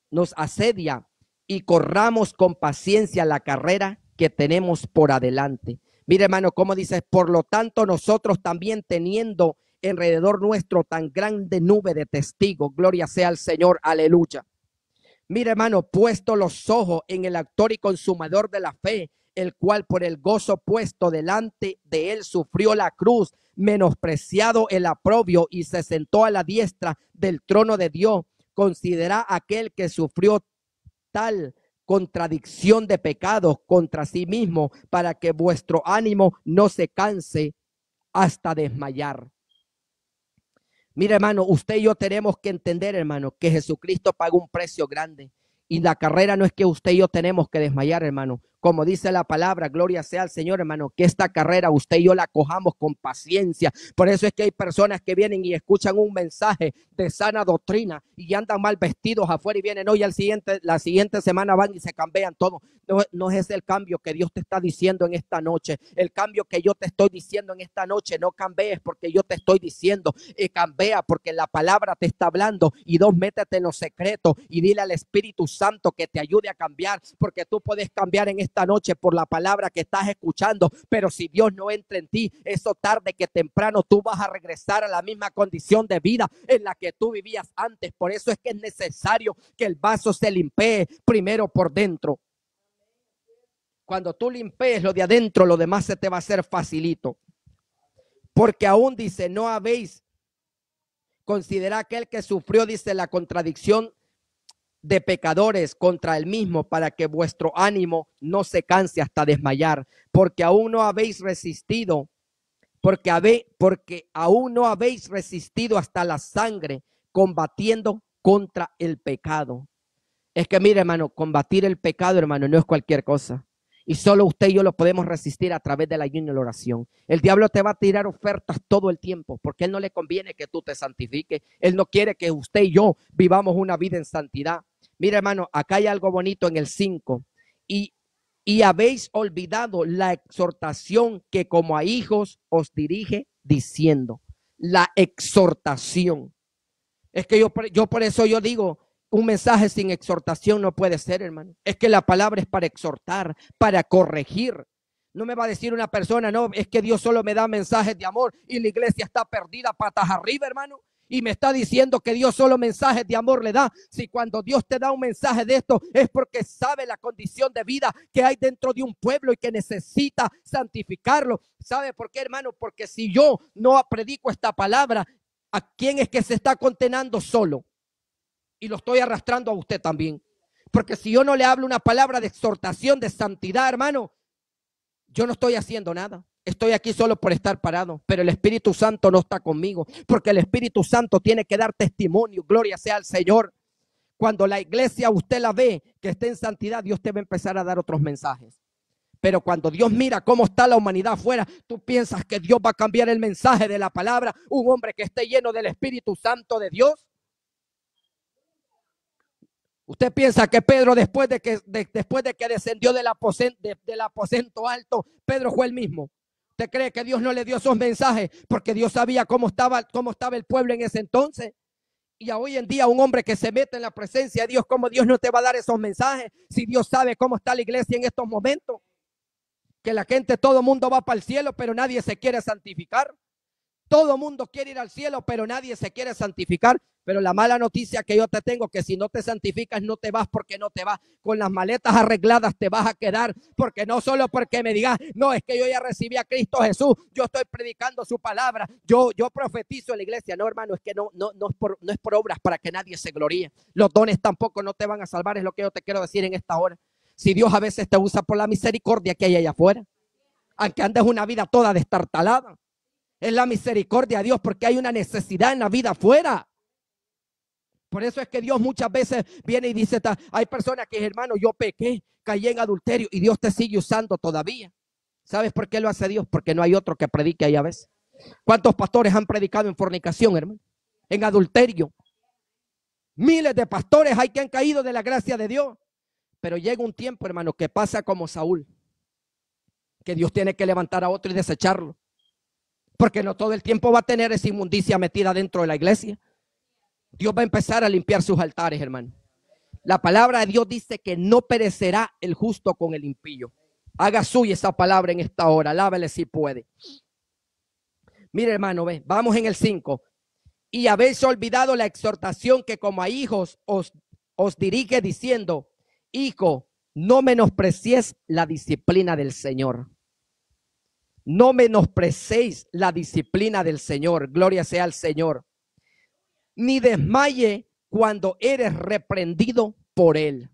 nos asedia y corramos con paciencia la carrera que tenemos por adelante. Mire, hermano, como dices, por lo tanto nosotros también teniendo alrededor nuestro tan grande nube de testigos, gloria sea al Señor, aleluya. Mire, hermano, puesto los ojos en el actor y consumador de la fe, el cual por el gozo puesto delante de él sufrió la cruz, menospreciado el aprobio y se sentó a la diestra del trono de Dios. Considera aquel que sufrió tal contradicción de pecados contra sí mismo para que vuestro ánimo no se canse hasta desmayar. Mira, hermano, usted y yo tenemos que entender, hermano, que Jesucristo pagó un precio grande. Y la carrera no es que usted y yo tenemos que desmayar, hermano como dice la palabra, gloria sea al Señor, hermano, que esta carrera usted y yo la cojamos con paciencia. Por eso es que hay personas que vienen y escuchan un mensaje de sana doctrina y andan mal vestidos afuera y vienen hoy al siguiente, la siguiente semana van y se cambian todo. No, es el cambio que Dios te está diciendo en esta noche. El cambio que yo te estoy diciendo en esta noche, no cambies porque yo te estoy diciendo, y eh, cambia porque la palabra te está hablando y dos, métete en los secretos y dile al Espíritu Santo que te ayude a cambiar porque tú puedes cambiar en esta esta noche por la palabra que estás escuchando, pero si Dios no entra en ti, eso tarde que temprano tú vas a regresar a la misma condición de vida en la que tú vivías antes. Por eso es que es necesario que el vaso se limpie. primero por dentro. Cuando tú limpies lo de adentro, lo demás se te va a hacer facilito. Porque aún dice, no habéis considera aquel que sufrió, dice, la contradicción de pecadores contra el mismo para que vuestro ánimo no se canse hasta desmayar, porque aún no habéis resistido, porque, porque aún no habéis resistido hasta la sangre combatiendo contra el pecado. Es que mire, hermano, combatir el pecado, hermano, no es cualquier cosa. Y solo usted y yo lo podemos resistir a través la la y la oración. El diablo te va a tirar ofertas todo el tiempo porque él no le conviene que tú te santifiques. Él no quiere que usted y yo vivamos una vida en santidad. Mira, hermano, acá hay algo bonito en el 5. Y, y habéis olvidado la exhortación que como a hijos os dirige diciendo. La exhortación. Es que yo, yo por eso yo digo, un mensaje sin exhortación no puede ser, hermano. Es que la palabra es para exhortar, para corregir. No me va a decir una persona, no, es que Dios solo me da mensajes de amor y la iglesia está perdida patas arriba, hermano. Y me está diciendo que Dios solo mensajes de amor le da. Si cuando Dios te da un mensaje de esto es porque sabe la condición de vida que hay dentro de un pueblo y que necesita santificarlo. ¿Sabe por qué, hermano? Porque si yo no predico esta palabra, ¿a quién es que se está condenando solo? Y lo estoy arrastrando a usted también. Porque si yo no le hablo una palabra de exhortación, de santidad, hermano, yo no estoy haciendo nada. Estoy aquí solo por estar parado, pero el Espíritu Santo no está conmigo, porque el Espíritu Santo tiene que dar testimonio. Gloria sea al Señor. Cuando la iglesia usted la ve que esté en santidad, Dios te va a empezar a dar otros mensajes. Pero cuando Dios mira cómo está la humanidad afuera, tú piensas que Dios va a cambiar el mensaje de la palabra. Un hombre que esté lleno del Espíritu Santo de Dios. ¿Usted piensa que Pedro, después de que, después de que descendió del aposento, del aposento alto, Pedro fue el mismo? ¿Usted cree que Dios no le dio esos mensajes? Porque Dios sabía cómo estaba, cómo estaba el pueblo en ese entonces. Y hoy en día un hombre que se mete en la presencia de Dios, ¿cómo Dios no te va a dar esos mensajes? Si Dios sabe cómo está la iglesia en estos momentos. Que la gente, todo mundo va para el cielo, pero nadie se quiere santificar. Todo mundo quiere ir al cielo, pero nadie se quiere santificar. Pero la mala noticia que yo te tengo, que si no te santificas, no te vas porque no te vas. Con las maletas arregladas te vas a quedar. Porque no solo porque me digas, no, es que yo ya recibí a Cristo Jesús. Yo estoy predicando su palabra. Yo, yo profetizo en la iglesia. No, hermano, es que no, no, no, es por, no es por obras para que nadie se gloríe. Los dones tampoco no te van a salvar. Es lo que yo te quiero decir en esta hora. Si Dios a veces te usa por la misericordia que hay allá afuera. Aunque andes una vida toda destartalada. Es la misericordia de Dios porque hay una necesidad en la vida afuera. Por eso es que Dios muchas veces viene y dice, hay personas que, hermano, yo pequé, caí en adulterio y Dios te sigue usando todavía. ¿Sabes por qué lo hace Dios? Porque no hay otro que predique ahí a veces. ¿Cuántos pastores han predicado en fornicación, hermano? En adulterio. Miles de pastores hay que han caído de la gracia de Dios. Pero llega un tiempo, hermano, que pasa como Saúl. Que Dios tiene que levantar a otro y desecharlo. Porque no todo el tiempo va a tener esa inmundicia metida dentro de la iglesia. Dios va a empezar a limpiar sus altares, hermano. La palabra de Dios dice que no perecerá el justo con el impío. Haga suya esa palabra en esta hora. lávele si puede. Mire, hermano, ve, vamos en el 5. Y habéis olvidado la exhortación que como a hijos os, os dirige diciendo, hijo, no menosprecies la disciplina del Señor. No menosprecéis la disciplina del Señor. Gloria sea al Señor ni desmaye cuando eres reprendido por él.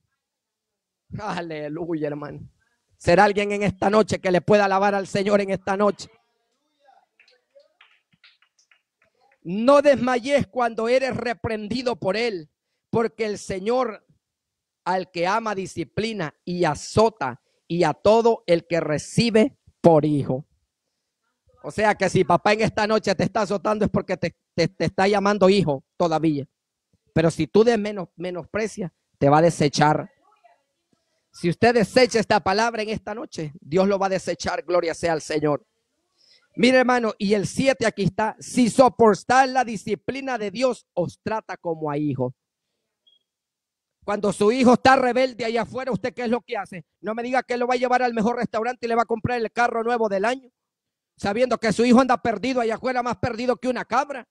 Aleluya, hermano. ¿Será alguien en esta noche que le pueda alabar al Señor en esta noche? No desmayes cuando eres reprendido por él, porque el Señor al que ama disciplina y azota y a todo el que recibe por hijo. O sea que si papá en esta noche te está azotando es porque te, está llamando hijo todavía. Pero si tú des menos, menosprecias, te va a desechar. Si usted desecha esta palabra en esta noche, Dios lo va a desechar. Gloria sea al Señor. Mire, hermano, y el 7 aquí está. Si soportar la disciplina de Dios, os trata como a hijo. Cuando su hijo está rebelde allá afuera, ¿usted qué es lo que hace? No me diga que lo va a llevar al mejor restaurante y le va a comprar el carro nuevo del año sabiendo que su hijo anda perdido allá afuera, más perdido que una cabra.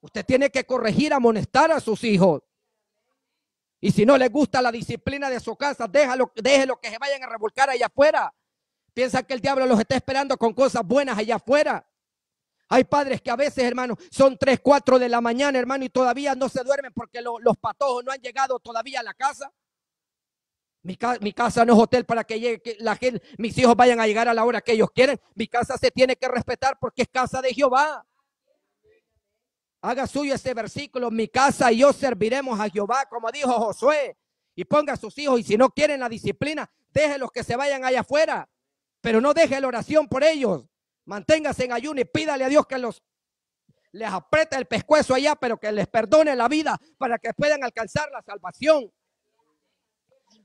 Usted tiene que corregir, amonestar a sus hijos. Y si no les gusta la disciplina de su casa, déjalo, déjelo que se vayan a revolcar allá afuera. Piensa que el diablo los está esperando con cosas buenas allá afuera. Hay padres que a veces, hermano, son 3, 4 de la mañana, hermano, y todavía no se duermen porque los patojos no han llegado todavía a la casa. Mi, casa no es hotel para que, llegue, la gente, mis hijos vayan a llegar a la hora que ellos quieren. Mi casa se tiene que respetar porque es casa de Jehová. Haga suyo ese versículo, mi casa y yo serviremos a Jehová, como dijo Josué. Y ponga a sus hijos y si no quieren la disciplina, los que se vayan allá afuera. Pero no deje la oración por ellos. Manténgase en ayuno y pídale a Dios que los les apriete el pescuezo allá, pero que les perdone la vida para que puedan alcanzar la salvación.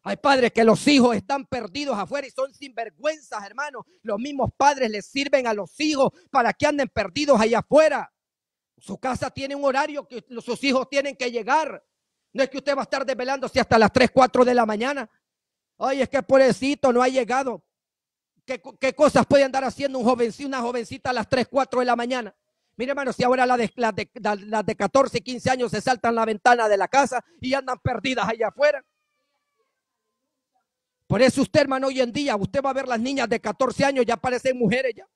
Hay padres que los hijos están perdidos afuera y son sinvergüenzas, hermano. Los mismos padres les sirven a los hijos para que anden perdidos allá afuera. Su casa tiene un horario que sus hijos tienen que llegar. No es que usted va a estar desvelándose hasta las 3, 4 de la mañana. Ay, es que pobrecito no ha llegado. ¿Qué, cosas puede andar haciendo un jovencito, una jovencita a las 3, 4 de la mañana? Mire, hermano, si ahora las de, las de, las de 14, 15 años se saltan la ventana de la casa y andan perdidas allá afuera. Por eso usted, hermano, hoy en día, usted va a ver las niñas de 14 años, ya parecen mujeres ya.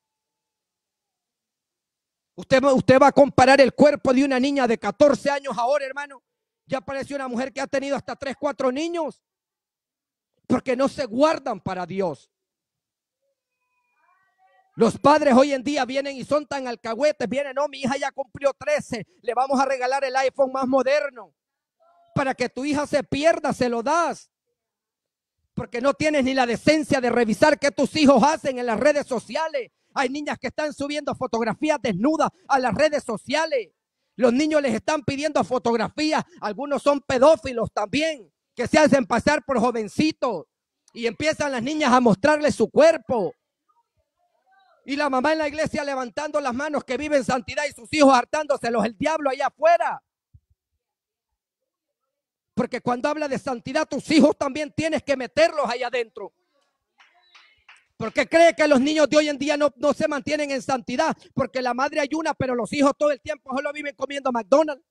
Usted, usted va a comparar el cuerpo de una niña de 14 años ahora, hermano. Ya parece una mujer que ha tenido hasta 3, 4 niños. Porque no se guardan para Dios. Los padres hoy en día vienen y son tan alcahuetes. Vienen, no, mi hija ya cumplió 13. Le vamos a regalar el iPhone más moderno. Para que tu hija se pierda, se lo das porque no tienes ni la decencia de revisar qué tus hijos hacen en las redes sociales. Hay niñas que están subiendo fotografías desnudas a las redes sociales. Los niños les están pidiendo fotografías. Algunos son pedófilos también, que se hacen pasar por jovencitos. Y empiezan las niñas a mostrarles su cuerpo. Y la mamá en la iglesia levantando las manos que vive en santidad y sus hijos hartándoselos el diablo allá afuera. Porque cuando habla de santidad, tus hijos también tienes que meterlos ahí adentro. Porque cree que los niños de hoy en día no, no se mantienen en santidad. Porque la madre ayuna, pero los hijos todo el tiempo solo viven comiendo McDonald's.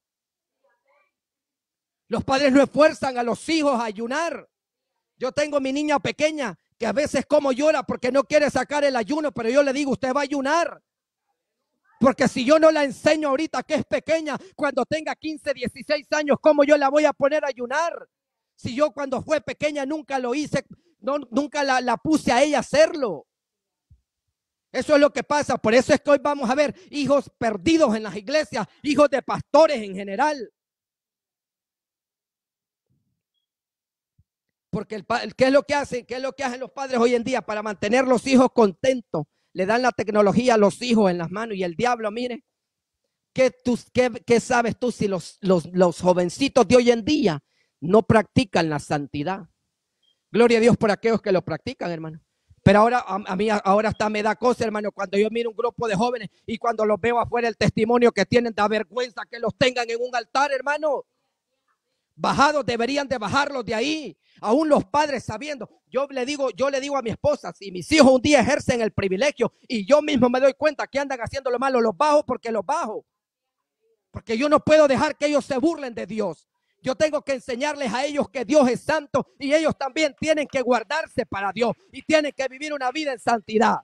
Los padres no esfuerzan a los hijos a ayunar. Yo tengo mi niña pequeña que a veces como llora porque no quiere sacar el ayuno, pero yo le digo, usted va a ayunar. Porque si yo no la enseño ahorita que es pequeña, cuando tenga 15, 16 años, ¿cómo yo la voy a poner a ayunar? Si yo cuando fue pequeña nunca lo hice, nunca la, puse a ella a hacerlo. Eso es lo que pasa. Por eso es que hoy vamos a ver hijos perdidos en las iglesias, hijos de pastores en general. Porque ¿qué, es lo que hacen? ¿qué es lo que hacen los padres hoy en día para mantener los hijos contentos? le dan la tecnología a los hijos en las manos y el diablo, mire, ¿qué, tú, qué, sabes tú si los, los, los jovencitos de hoy en día no practican la santidad? Gloria a Dios por aquellos que lo practican, hermano. Pero ahora a, mí ahora hasta me da cosa, hermano, cuando yo miro un grupo de jóvenes y cuando los veo afuera el testimonio que tienen da vergüenza que los tengan en un altar, hermano bajados deberían de bajarlos de ahí. Aún los padres sabiendo. Yo le digo, yo le digo a mi esposa, si mis hijos un día ejercen el privilegio y yo mismo me doy cuenta que andan haciendo lo malo, los bajo porque los bajo. Porque yo no puedo dejar que ellos se burlen de Dios. Yo tengo que enseñarles a ellos que Dios es santo y ellos también tienen que guardarse para Dios y tienen que vivir una vida en santidad.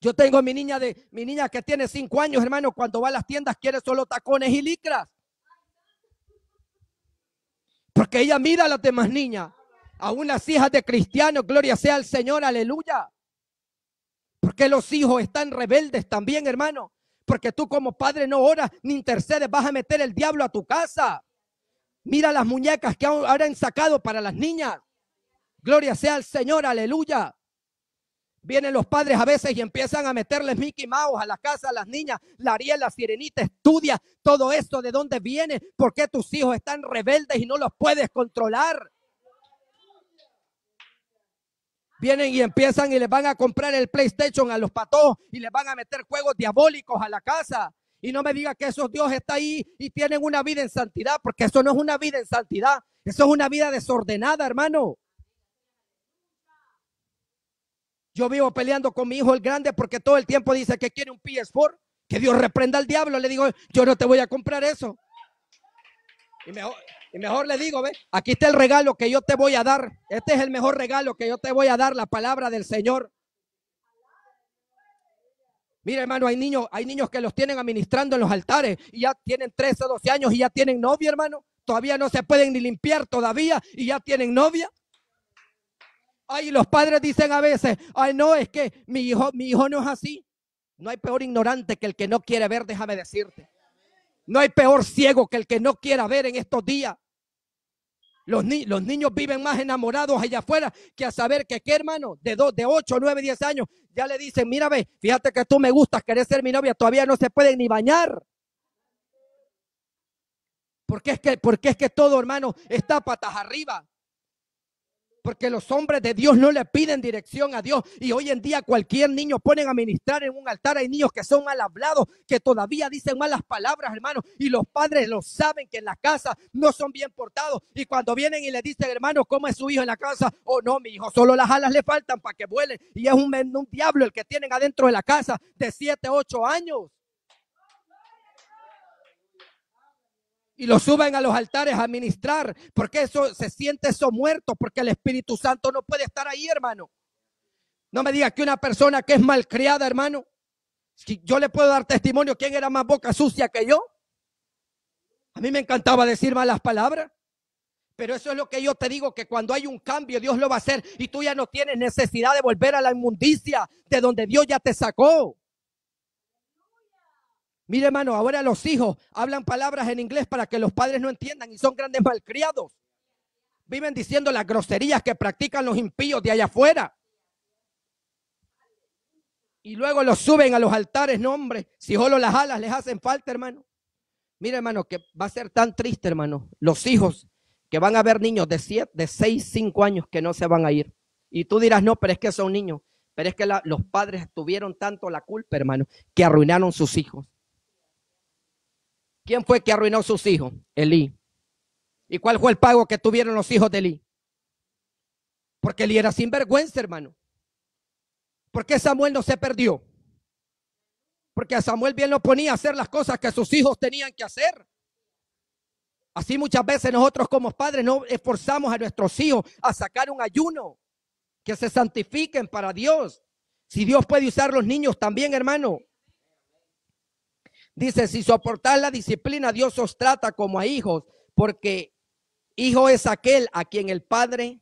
Yo tengo mi niña de mi niña que tiene cinco años, hermano, cuando va a las tiendas quiere solo tacones y licras. Porque ella mira a las demás niñas, aún las hijas de cristianos, gloria sea al Señor, aleluya. Porque los hijos están rebeldes también, hermano. Porque tú como padre no oras ni intercedes, vas a meter el diablo a tu casa. Mira las muñecas que ahora han sacado para las niñas. Gloria sea al Señor, aleluya. Vienen los padres a veces y empiezan a meterles Mickey Mouse a la casa, a las niñas, la Ariel, la Sirenita, estudia todo esto, de dónde viene, por qué tus hijos están rebeldes y no los puedes controlar. Vienen y empiezan y les van a comprar el PlayStation a los patos y les van a meter juegos diabólicos a la casa. Y no me diga que esos Dios está ahí y tienen una vida en santidad, porque eso no es una vida en santidad, eso es una vida desordenada, hermano. Yo vivo peleando con mi hijo el grande porque todo el tiempo dice que quiere un PS4. Que Dios reprenda al diablo. Le digo, yo no te voy a comprar eso. Y mejor, y mejor le digo, ve, aquí está el regalo que yo te voy a dar. Este es el mejor regalo que yo te voy a dar, la palabra del Señor. Mira, hermano, hay niños, hay niños que los tienen administrando en los altares y ya tienen 13, o 12 años y ya tienen novia, hermano. Todavía no se pueden ni limpiar todavía y ya tienen novia. Ay, los padres dicen a veces, ay, no, es que mi hijo, mi hijo no es así. No hay peor ignorante que el que no quiere ver, déjame decirte. No hay peor ciego que el que no quiera ver en estos días. Los, los niños viven más enamorados allá afuera que a saber que qué hermano de, de 8, 9, 10 años ya le dicen, mira, ve, fíjate que tú me gustas, querés ser mi novia, todavía no se puede ni bañar. Porque es que, porque es que todo, hermano, está patas arriba porque los hombres de Dios no le piden dirección a Dios. Y hoy en día cualquier niño ponen a ministrar en un altar. Hay niños que son mal hablados, que todavía dicen malas palabras, hermano. Y los padres lo saben que en la casa no son bien portados. Y cuando vienen y le dicen, hermano, ¿cómo es su hijo en la casa? Oh, no, mi hijo, solo las alas le faltan para que vuele. Y es un, un diablo el que tienen adentro de la casa de 7, 8 años. y lo suben a los altares a ministrar, porque eso se siente eso muerto, porque el Espíritu Santo no puede estar ahí, hermano. No me digas que una persona que es malcriada, hermano, si yo le puedo dar testimonio, ¿quién era más boca sucia que yo? A mí me encantaba decir malas palabras. Pero eso es lo que yo te digo, que cuando hay un cambio, Dios lo va a hacer y tú ya no tienes necesidad de volver a la inmundicia de donde Dios ya te sacó. Mire, hermano, ahora los hijos hablan palabras en inglés para que los padres no entiendan y son grandes malcriados. Viven diciendo las groserías que practican los impíos de allá afuera. Y luego los suben a los altares, no hombre, si solo las alas les hacen falta, hermano. Mire, hermano, que va a ser tan triste, hermano, los hijos que van a ver niños de siete, de 6, 5 años que no se van a ir. Y tú dirás, no, pero es que son niños. Pero es que los padres tuvieron tanto la culpa, hermano, que arruinaron sus hijos. ¿Quién fue que arruinó sus hijos? Elí. ¿Y cuál fue el pago que tuvieron los hijos de Elí? Porque Elí era sinvergüenza, hermano. ¿Por qué Samuel no se perdió? Porque a Samuel bien lo ponía a hacer las cosas que sus hijos tenían que hacer. Así muchas veces nosotros como padres no esforzamos a nuestros hijos a sacar un ayuno, que se santifiquen para Dios. Si Dios puede usar los niños también, hermano, Dice, si soportáis la disciplina, Dios os trata como a hijos, porque hijo es aquel a quien el Padre,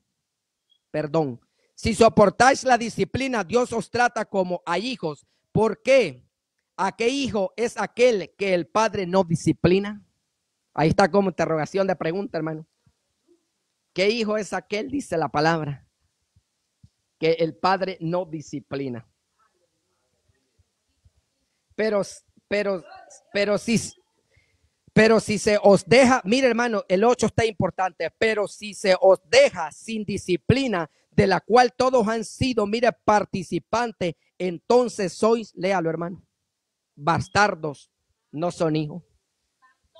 perdón, si soportáis la disciplina, Dios os trata como a hijos, porque a qué hijo es aquel que el Padre no disciplina. Ahí está como interrogación de pregunta, hermano. ¿Qué hijo es aquel? Dice la palabra. Que el Padre no disciplina. Pero pero, pero si, pero si se os deja, mire hermano, el 8 está importante, pero si se os deja sin disciplina, de la cual todos han sido, mire, participantes, entonces sois, léalo hermano, bastardos, no son hijos.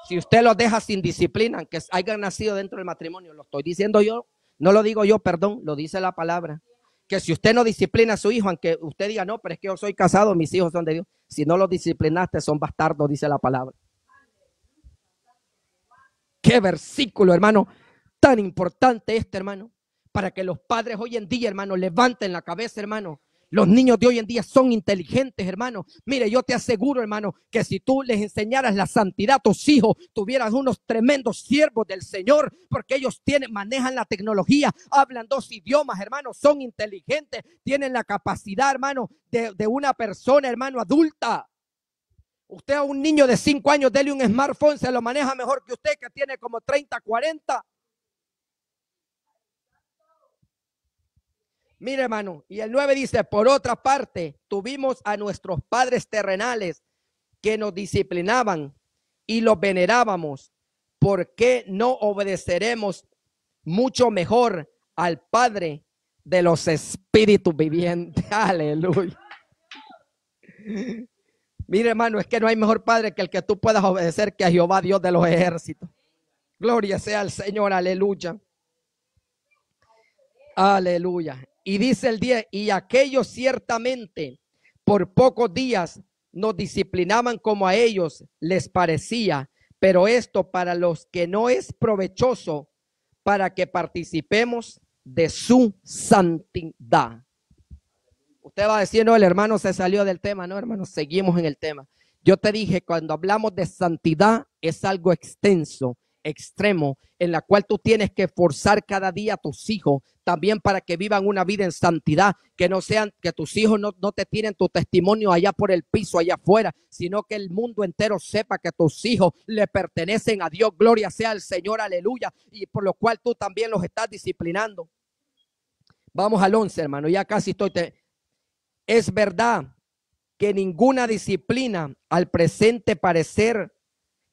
Si usted los deja sin disciplina, que hayan nacido dentro del matrimonio, lo estoy diciendo yo, no lo digo yo, perdón, lo dice la palabra que si usted no disciplina a su hijo, aunque usted diga, no, pero es que yo soy casado, mis hijos son de Dios, si no los disciplinaste son bastardos, dice la palabra. Qué versículo, hermano, tan importante este, hermano, para que los padres hoy en día, hermano, levanten la cabeza, hermano, los niños de hoy en día son inteligentes, hermano. Mire, yo te aseguro, hermano, que si tú les enseñaras la santidad a tus hijos, tuvieras unos tremendos siervos del Señor, porque ellos tienen, manejan la tecnología, hablan dos idiomas, hermano, son inteligentes, tienen la capacidad, hermano, de, una persona, hermano, adulta. Usted a un niño de 5 años, dele un smartphone, se lo maneja mejor que usted que tiene como 30, 40. Mire, hermano, y el 9 dice, por otra parte, tuvimos a nuestros padres terrenales que nos disciplinaban y los venerábamos. ¿Por qué no obedeceremos mucho mejor al Padre de los espíritus vivientes? Aleluya. Mire, hermano, es que no hay mejor Padre que el que tú puedas obedecer que a Jehová, Dios de los ejércitos. Gloria sea al Señor, aleluya. Aleluya. Y dice el día y aquellos ciertamente por pocos días nos disciplinaban como a ellos les parecía, pero esto para los que no es provechoso para que participemos de su santidad. Usted va diciendo, el hermano se salió del tema, no hermano, seguimos en el tema. Yo te dije, cuando hablamos de santidad es algo extenso, extremo en la cual tú tienes que forzar cada día a tus hijos también para que vivan una vida en santidad, que no sean, que tus hijos no, te tienen tu testimonio allá por el piso, allá afuera, sino que el mundo entero sepa que tus hijos le pertenecen a Dios, gloria sea al Señor, aleluya, y por lo cual tú también los estás disciplinando. Vamos al 11, hermano, ya casi estoy. Es verdad que ninguna disciplina al presente parecer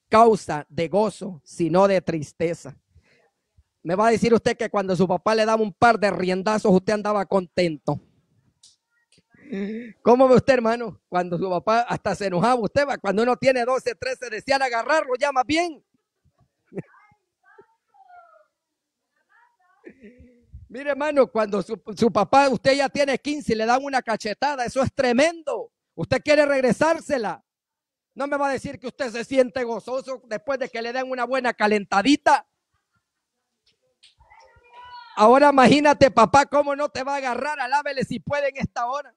causa de gozo, sino de tristeza. Me va a decir usted que cuando su papá le daba un par de riendazos, usted andaba contento. ¿Cómo ve usted, hermano? Cuando su papá hasta se enojaba usted, va, cuando uno tiene 12, 13, decían agarrarlo ya más bien. Mire, hermano, cuando su, su, papá, usted ya tiene 15 y le dan una cachetada, eso es tremendo. Usted quiere regresársela. No me va a decir que usted se siente gozoso después de que le den una buena calentadita. Ahora imagínate, papá, cómo no te va a agarrar. Alábele si puede en esta hora.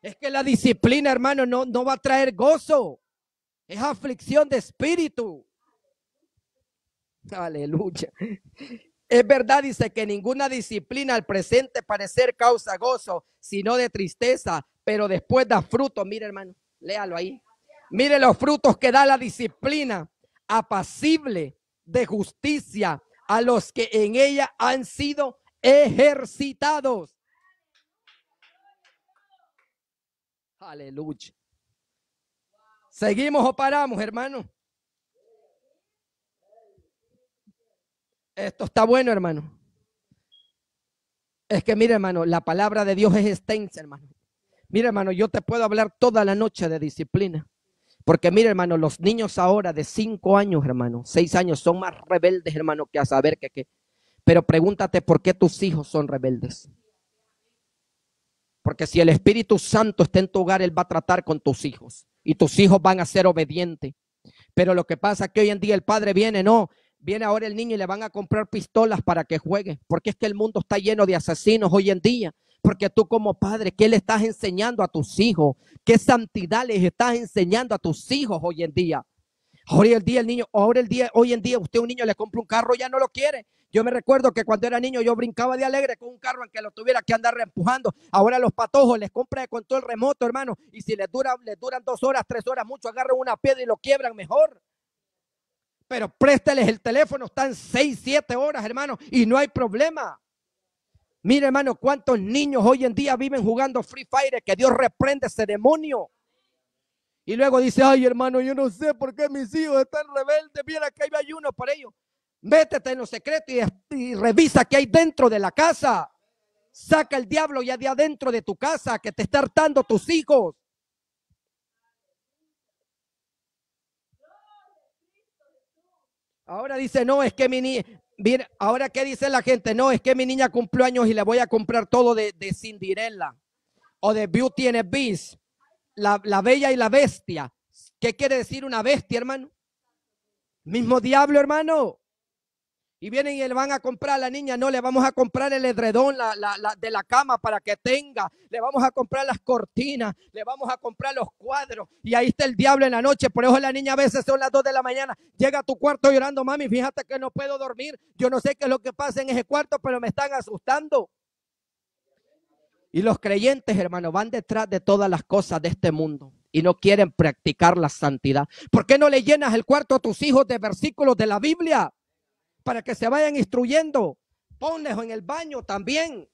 Es que la disciplina, hermano, no, no va a traer gozo. Es aflicción de espíritu. Aleluya. Es verdad, dice que ninguna disciplina al presente parecer causa gozo, sino de tristeza, pero después da fruto. Mira, hermano, léalo ahí. Mire los frutos que da la disciplina apacible de justicia a los que en ella han sido ejercitados. Aleluya. ¿Seguimos o paramos, hermano? Esto está bueno, hermano. Es que, mire, hermano, la palabra de Dios es extensa, hermano. Mire, hermano, yo te puedo hablar toda la noche de disciplina. Porque mire, hermano, los niños ahora de cinco años, hermano, seis años, son más rebeldes, hermano, que a saber que qué. Pero pregúntate por qué tus hijos son rebeldes. Porque si el Espíritu Santo está en tu hogar, Él va a tratar con tus hijos. Y tus hijos van a ser obedientes. Pero lo que pasa es que hoy en día el padre viene, no, viene ahora el niño y le van a comprar pistolas para que juegue, porque es que el mundo está lleno de asesinos hoy en día. Porque tú como padre, ¿qué le estás enseñando a tus hijos? ¿Qué santidad les estás enseñando a tus hijos hoy en día? Ahora el día el niño, ahora el día, hoy en día usted un niño le compra un carro ya no lo quiere. Yo me recuerdo que cuando era niño yo brincaba de alegre con un carro que lo tuviera que andar empujando. Ahora los patojos les compra de control remoto, hermano, y si les dura, les duran dos horas, tres horas, mucho agarran una piedra y lo quiebran mejor. Pero présteles el teléfono, están seis, siete horas, hermano, y no hay problema. Mira, hermano, cuántos niños hoy en día viven jugando Free Fire, que Dios reprende ese demonio. Y luego dice, ay, hermano, yo no sé por qué mis hijos están rebeldes. Mira que hay ayuno para ellos. Métete en los secretos y, revisa qué hay dentro de la casa. Saca el diablo ya de adentro de tu casa que te está hartando tus hijos. Ahora dice, no, es que mi, Bien, ahora qué dice la gente, no, es que mi niña cumplió años y le voy a comprar todo de, de Cinderella o de Beauty and the Beast, la, la bella y la bestia. ¿Qué quiere decir una bestia, hermano? Mismo diablo, hermano y vienen y le van a comprar a la niña, no, le vamos a comprar el edredón la, la, de la cama para que tenga, le vamos a comprar las cortinas, le vamos a comprar los cuadros, y ahí está el diablo en la noche, por eso la niña a veces son las 2 de la mañana, llega a tu cuarto llorando, mami, fíjate que no puedo dormir, yo no sé qué es lo que pasa en ese cuarto, pero me están asustando. Y los creyentes, hermano, van detrás de todas las cosas de este mundo y no quieren practicar la santidad. ¿Por qué no le llenas el cuarto a tus hijos de versículos de la Biblia? para que se vayan instruyendo. Ponles en el baño también.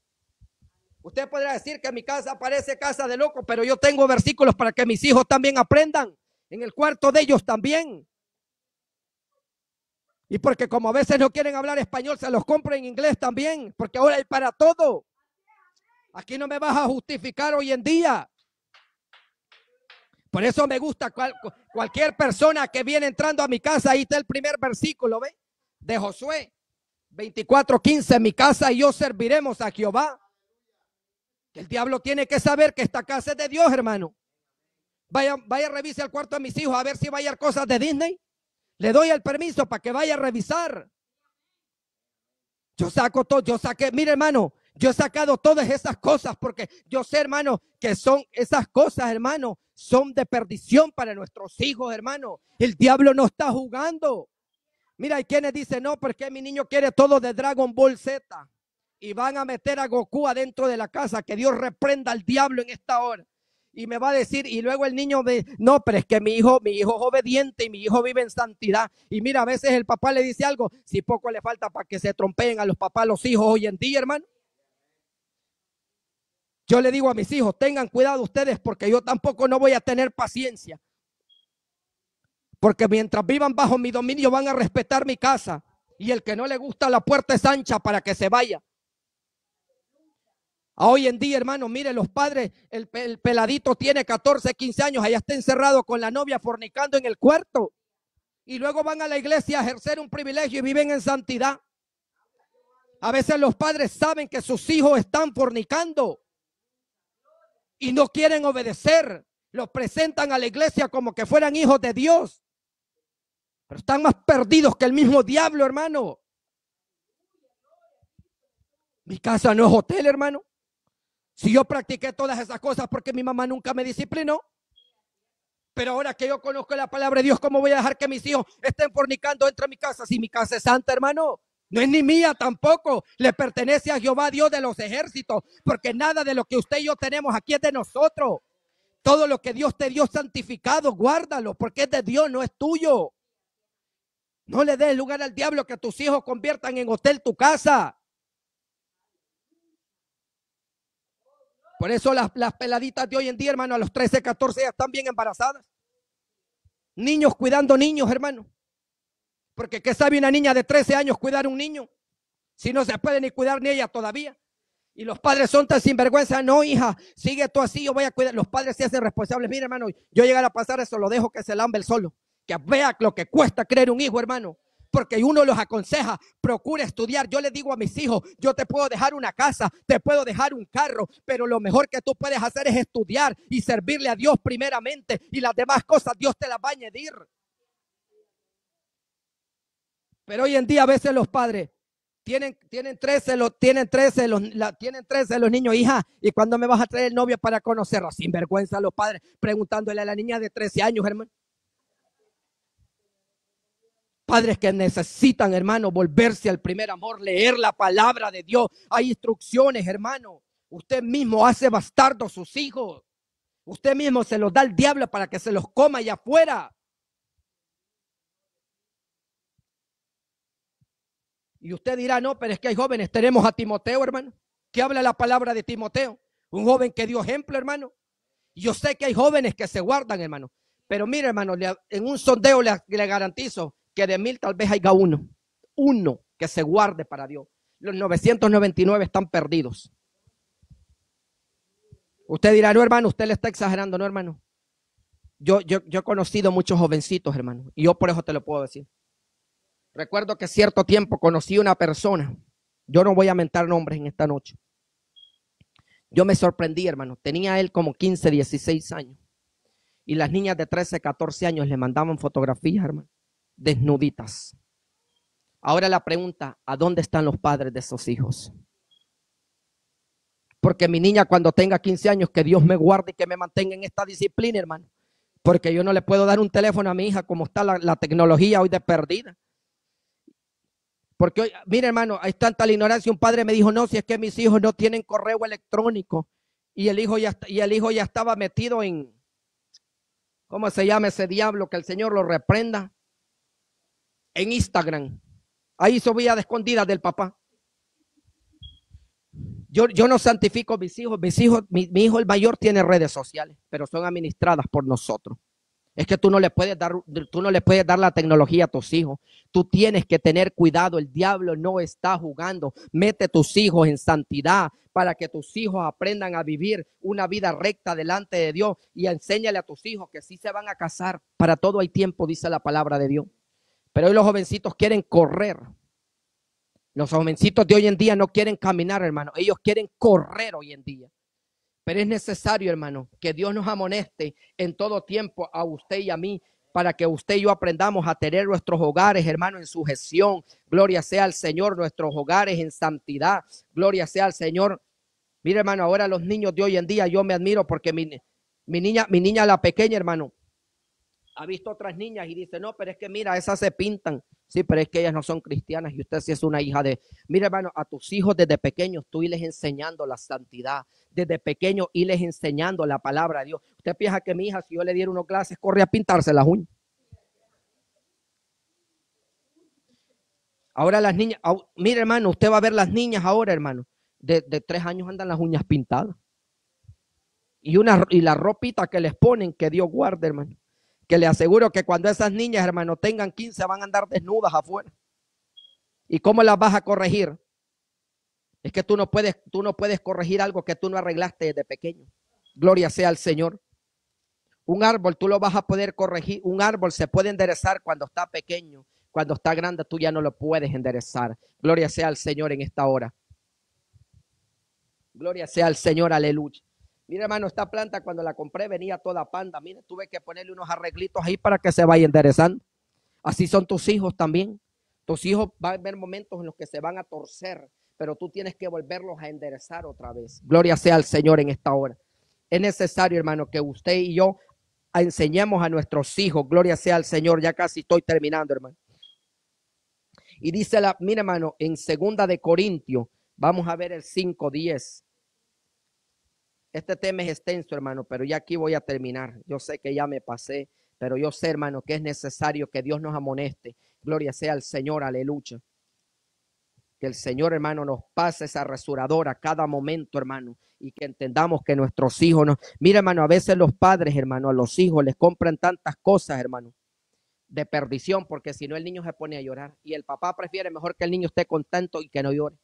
Usted podría decir que mi casa parece casa de loco, pero yo tengo versículos para que mis hijos también aprendan. En el cuarto de ellos también. Y porque como a veces no quieren hablar español, se los compro en inglés también, porque ahora hay para todo. Aquí no me vas a justificar hoy en día. Por eso me gusta cualquier persona que viene entrando a mi casa, ahí está el primer versículo, ¿ve? de Josué 24:15, mi casa y yo serviremos a Jehová. El diablo tiene que saber que esta casa es de Dios, hermano. Vaya, vaya, revise el cuarto de mis hijos a ver si va a cosas de Disney. Le doy el permiso para que vaya a revisar. Yo saco todo, yo saqué, mire hermano, yo he sacado todas esas cosas porque yo sé, hermano, que son esas cosas, hermano, son de perdición para nuestros hijos, hermano. El diablo no está jugando. Mira, hay quienes dicen, no, porque mi niño quiere todo de Dragon Ball Z. Y van a meter a Goku adentro de la casa. Que Dios reprenda al diablo en esta hora. Y me va a decir, y luego el niño de, no, pero es que mi hijo, mi hijo es obediente y mi hijo vive en santidad. Y mira, a veces el papá le dice algo, si poco le falta para que se trompeen a los papás, los hijos hoy en día, hermano. Yo le digo a mis hijos, tengan cuidado ustedes porque yo tampoco no voy a tener paciencia porque mientras vivan bajo mi dominio van a respetar mi casa. Y el que no le gusta la puerta es ancha para que se vaya. Hoy en día, hermano, mire, los padres, el, peladito tiene 14, 15 años, allá está encerrado con la novia fornicando en el cuarto. Y luego van a la iglesia a ejercer un privilegio y viven en santidad. A veces los padres saben que sus hijos están fornicando y no quieren obedecer. Los presentan a la iglesia como que fueran hijos de Dios. Pero están más perdidos que el mismo diablo, hermano. Mi casa no es hotel, hermano. Si yo practiqué todas esas cosas porque mi mamá nunca me disciplinó. Pero ahora que yo conozco la palabra de Dios, ¿cómo voy a dejar que mis hijos estén fornicando entre mi casa? Si mi casa es santa, hermano. No es ni mía tampoco. Le pertenece a Jehová, Dios de los ejércitos. Porque nada de lo que usted y yo tenemos aquí es de nosotros. Todo lo que Dios te dio santificado, guárdalo. Porque es de Dios, no es tuyo. No le des lugar al diablo que tus hijos conviertan en hotel tu casa. Por eso las, las, peladitas de hoy en día, hermano, a los 13, 14 ya están bien embarazadas. Niños cuidando niños, hermano. Porque ¿qué sabe una niña de 13 años cuidar un niño? Si no se puede ni cuidar ni ella todavía. Y los padres son tan sinvergüenza. No, hija, sigue tú así, yo voy a cuidar. Los padres se hacen responsables. Mira, hermano, yo llegar a pasar eso, lo dejo que se lambe el solo vea lo que cuesta creer un hijo, hermano. Porque uno los aconseja, procura estudiar. Yo le digo a mis hijos, yo te puedo dejar una casa, te puedo dejar un carro, pero lo mejor que tú puedes hacer es estudiar y servirle a Dios primeramente y las demás cosas Dios te las va a añadir. Pero hoy en día a veces los padres tienen, tienen 13, los, tienen 13, los, tienen 13 los niños, hija, ¿y cuando me vas a traer el novio para conocerlo? Sin vergüenza los padres, preguntándole a la niña de 13 años, hermano. Padres que necesitan, hermano, volverse al primer amor, leer la palabra de Dios. Hay instrucciones, hermano. Usted mismo hace bastardos sus hijos. Usted mismo se los da al diablo para que se los coma allá afuera. Y usted dirá, no, pero es que hay jóvenes. Tenemos a Timoteo, hermano. ¿Qué habla la palabra de Timoteo? Un joven que dio ejemplo, hermano. Yo sé que hay jóvenes que se guardan, hermano. Pero mire, hermano, en un sondeo le garantizo que de mil tal vez haya uno, uno que se guarde para Dios. Los 999 están perdidos. Usted dirá, no hermano, usted le está exagerando, no hermano. Yo, yo, yo he conocido muchos jovencitos, hermano, y yo por eso te lo puedo decir. Recuerdo que cierto tiempo conocí una persona, yo no voy a mentar nombres en esta noche. Yo me sorprendí, hermano, tenía él como 15, 16 años. Y las niñas de 13, 14 años le mandaban fotografías, hermano desnuditas. Ahora la pregunta, ¿a dónde están los padres de esos hijos? Porque mi niña cuando tenga 15 años, que Dios me guarde y que me mantenga en esta disciplina, hermano. Porque yo no le puedo dar un teléfono a mi hija como está la, tecnología hoy de perdida. Porque hoy, mire hermano, hay tanta la ignorancia. Un padre me dijo, no, si es que mis hijos no tienen correo electrónico. Y el hijo ya, y el hijo ya estaba metido en, ¿cómo se llama ese diablo? Que el Señor lo reprenda en Instagram. Ahí subía de escondida del papá. Yo, yo, no santifico a mis hijos. Mis hijos mi, hijo el mayor tiene redes sociales, pero son administradas por nosotros. Es que tú no le puedes dar, tú no le puedes dar la tecnología a tus hijos. Tú tienes que tener cuidado. El diablo no está jugando. Mete tus hijos en santidad para que tus hijos aprendan a vivir una vida recta delante de Dios y enséñale a tus hijos que si se van a casar. Para todo hay tiempo, dice la palabra de Dios. Pero hoy los jovencitos quieren correr. Los jovencitos de hoy en día no quieren caminar, hermano. Ellos quieren correr hoy en día. Pero es necesario, hermano, que Dios nos amoneste en todo tiempo a usted y a mí para que usted y yo aprendamos a tener nuestros hogares, hermano, en sujeción. Gloria sea al Señor, nuestros hogares en santidad. Gloria sea al Señor. Mire, hermano, ahora los niños de hoy en día, yo me admiro porque mi, mi niña, mi niña la pequeña, hermano, ha visto otras niñas y dice, no, pero es que mira, esas se pintan. Sí, pero es que ellas no son cristianas y usted sí es una hija de... Mira, hermano, a tus hijos desde pequeños tú les enseñando la santidad, desde pequeños les enseñando la palabra de Dios. Usted piensa que mi hija, si yo le diera unos clases, corre a pintarse las uñas. Ahora las niñas, mire hermano, usted va a ver las niñas ahora, hermano, de, tres años andan las uñas pintadas. Y, una, y la ropita que les ponen, que Dios guarde, hermano que le aseguro que cuando esas niñas, hermano, tengan 15, van a andar desnudas afuera. ¿Y cómo las vas a corregir? Es que tú no puedes, tú no puedes corregir algo que tú no arreglaste desde pequeño. Gloria sea al Señor. Un árbol tú lo vas a poder corregir. Un árbol se puede enderezar cuando está pequeño. Cuando está grande tú ya no lo puedes enderezar. Gloria sea al Señor en esta hora. Gloria sea al Señor, aleluya. Mira, hermano, esta planta cuando la compré venía toda panda. Mira, tuve que ponerle unos arreglitos ahí para que se vaya enderezando. Así son tus hijos también. Tus hijos van a haber momentos en los que se van a torcer, pero tú tienes que volverlos a enderezar otra vez. Gloria sea al Señor en esta hora. Es necesario, hermano, que usted y yo enseñemos a nuestros hijos. Gloria sea al Señor. Ya casi estoy terminando, hermano. Y dice la, mira, hermano, en segunda de Corintio, vamos a ver el 5:10. Este tema es extenso, hermano, pero ya aquí voy a terminar. Yo sé que ya me pasé, pero yo sé, hermano, que es necesario que Dios nos amoneste. Gloria sea al Señor, aleluya. Que el Señor, hermano, nos pase esa a cada momento, hermano, y que entendamos que nuestros hijos nos. Mira, hermano, a veces los padres, hermano, a los hijos les compran tantas cosas, hermano, de perdición, porque si no el niño se pone a llorar. Y el papá prefiere mejor que el niño esté contento y que no llore.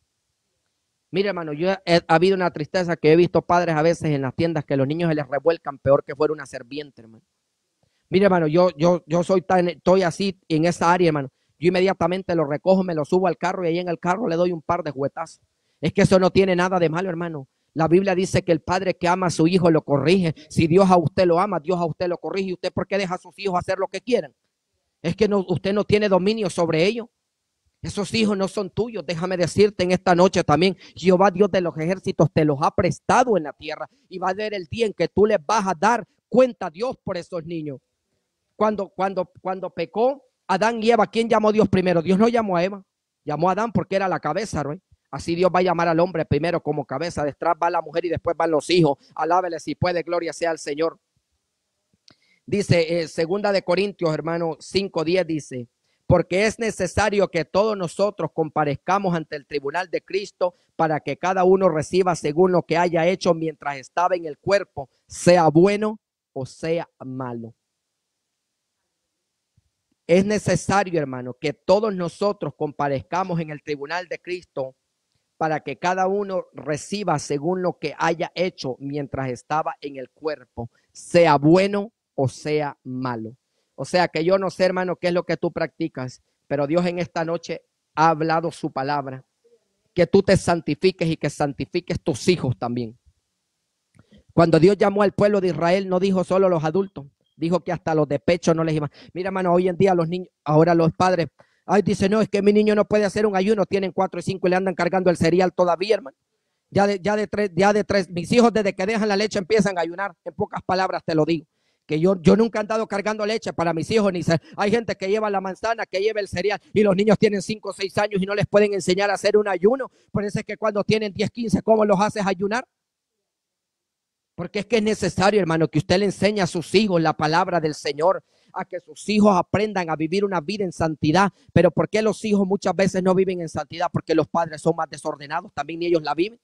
Mira, hermano, yo he, ha habido una tristeza que he visto padres a veces en las tiendas que los niños se les revuelcan peor que fuera una serpiente, hermano. Mira, hermano, yo, yo, yo soy tan, estoy así en esa área, hermano. Yo inmediatamente lo recojo, me lo subo al carro y ahí en el carro le doy un par de juguetazos. Es que eso no tiene nada de malo, hermano. La Biblia dice que el padre que ama a su hijo lo corrige. Si Dios a usted lo ama, Dios a usted lo corrige. ¿Y usted por qué deja a sus hijos hacer lo que quieran? Es que no, usted no tiene dominio sobre ellos. Esos hijos no son tuyos, déjame decirte en esta noche también, Jehová Dios de los ejércitos te los ha prestado en la tierra y va a ver el día en que tú les vas a dar cuenta a Dios por esos niños. Cuando, cuando, cuando pecó Adán y Eva, ¿quién llamó Dios primero? Dios no llamó a Eva, llamó a Adán porque era la cabeza, ¿no? Así Dios va a llamar al hombre primero como cabeza, detrás va la mujer y después van los hijos. Alábele si puede, gloria sea al Señor. Dice, eh, segunda de Corintios, hermano, 5.10 dice, porque es necesario que todos nosotros comparezcamos ante el tribunal de Cristo para que cada uno reciba según lo que haya hecho mientras estaba en el cuerpo, sea bueno o sea malo. Es necesario, hermano, que todos nosotros comparezcamos en el tribunal de Cristo para que cada uno reciba según lo que haya hecho mientras estaba en el cuerpo, sea bueno o sea malo. O sea que yo no sé, hermano, qué es lo que tú practicas, pero Dios en esta noche ha hablado su palabra. Que tú te santifiques y que santifiques tus hijos también. Cuando Dios llamó al pueblo de Israel, no dijo solo los adultos, dijo que hasta los de pecho no les iba. Mira, hermano, hoy en día los niños, ahora los padres, ay, dice, no, es que mi niño no puede hacer un ayuno, tienen cuatro y cinco y le andan cargando el cereal todavía, hermano. Ya de, ya de tres, ya de tres, mis hijos desde que dejan la leche empiezan a ayunar, en pocas palabras te lo digo que yo, yo nunca he andado cargando leche para mis hijos, ni sé hay gente que lleva la manzana, que lleva el cereal, y los niños tienen 5 o 6 años y no les pueden enseñar a hacer un ayuno. Por eso es que cuando tienen 10, 15, ¿cómo los haces ayunar? Porque es que es necesario, hermano, que usted le enseñe a sus hijos la palabra del Señor, a que sus hijos aprendan a vivir una vida en santidad. Pero ¿por qué los hijos muchas veces no viven en santidad? Porque los padres son más desordenados, también ellos la viven.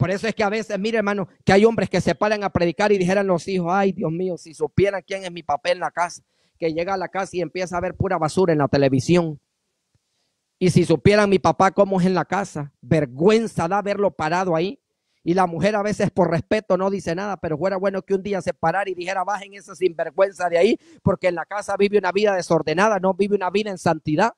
Por eso es que a veces, mire hermano, que hay hombres que se paran a predicar y dijeran los hijos, ay Dios mío, si supieran quién es mi papel en la casa, que llega a la casa y empieza a ver pura basura en la televisión. Y si supieran mi papá cómo es en la casa, vergüenza da verlo parado ahí. Y la mujer a veces por respeto no dice nada, pero fuera bueno que un día se parara y dijera, bajen esa sinvergüenza de ahí, porque en la casa vive una vida desordenada, no vive una vida en santidad.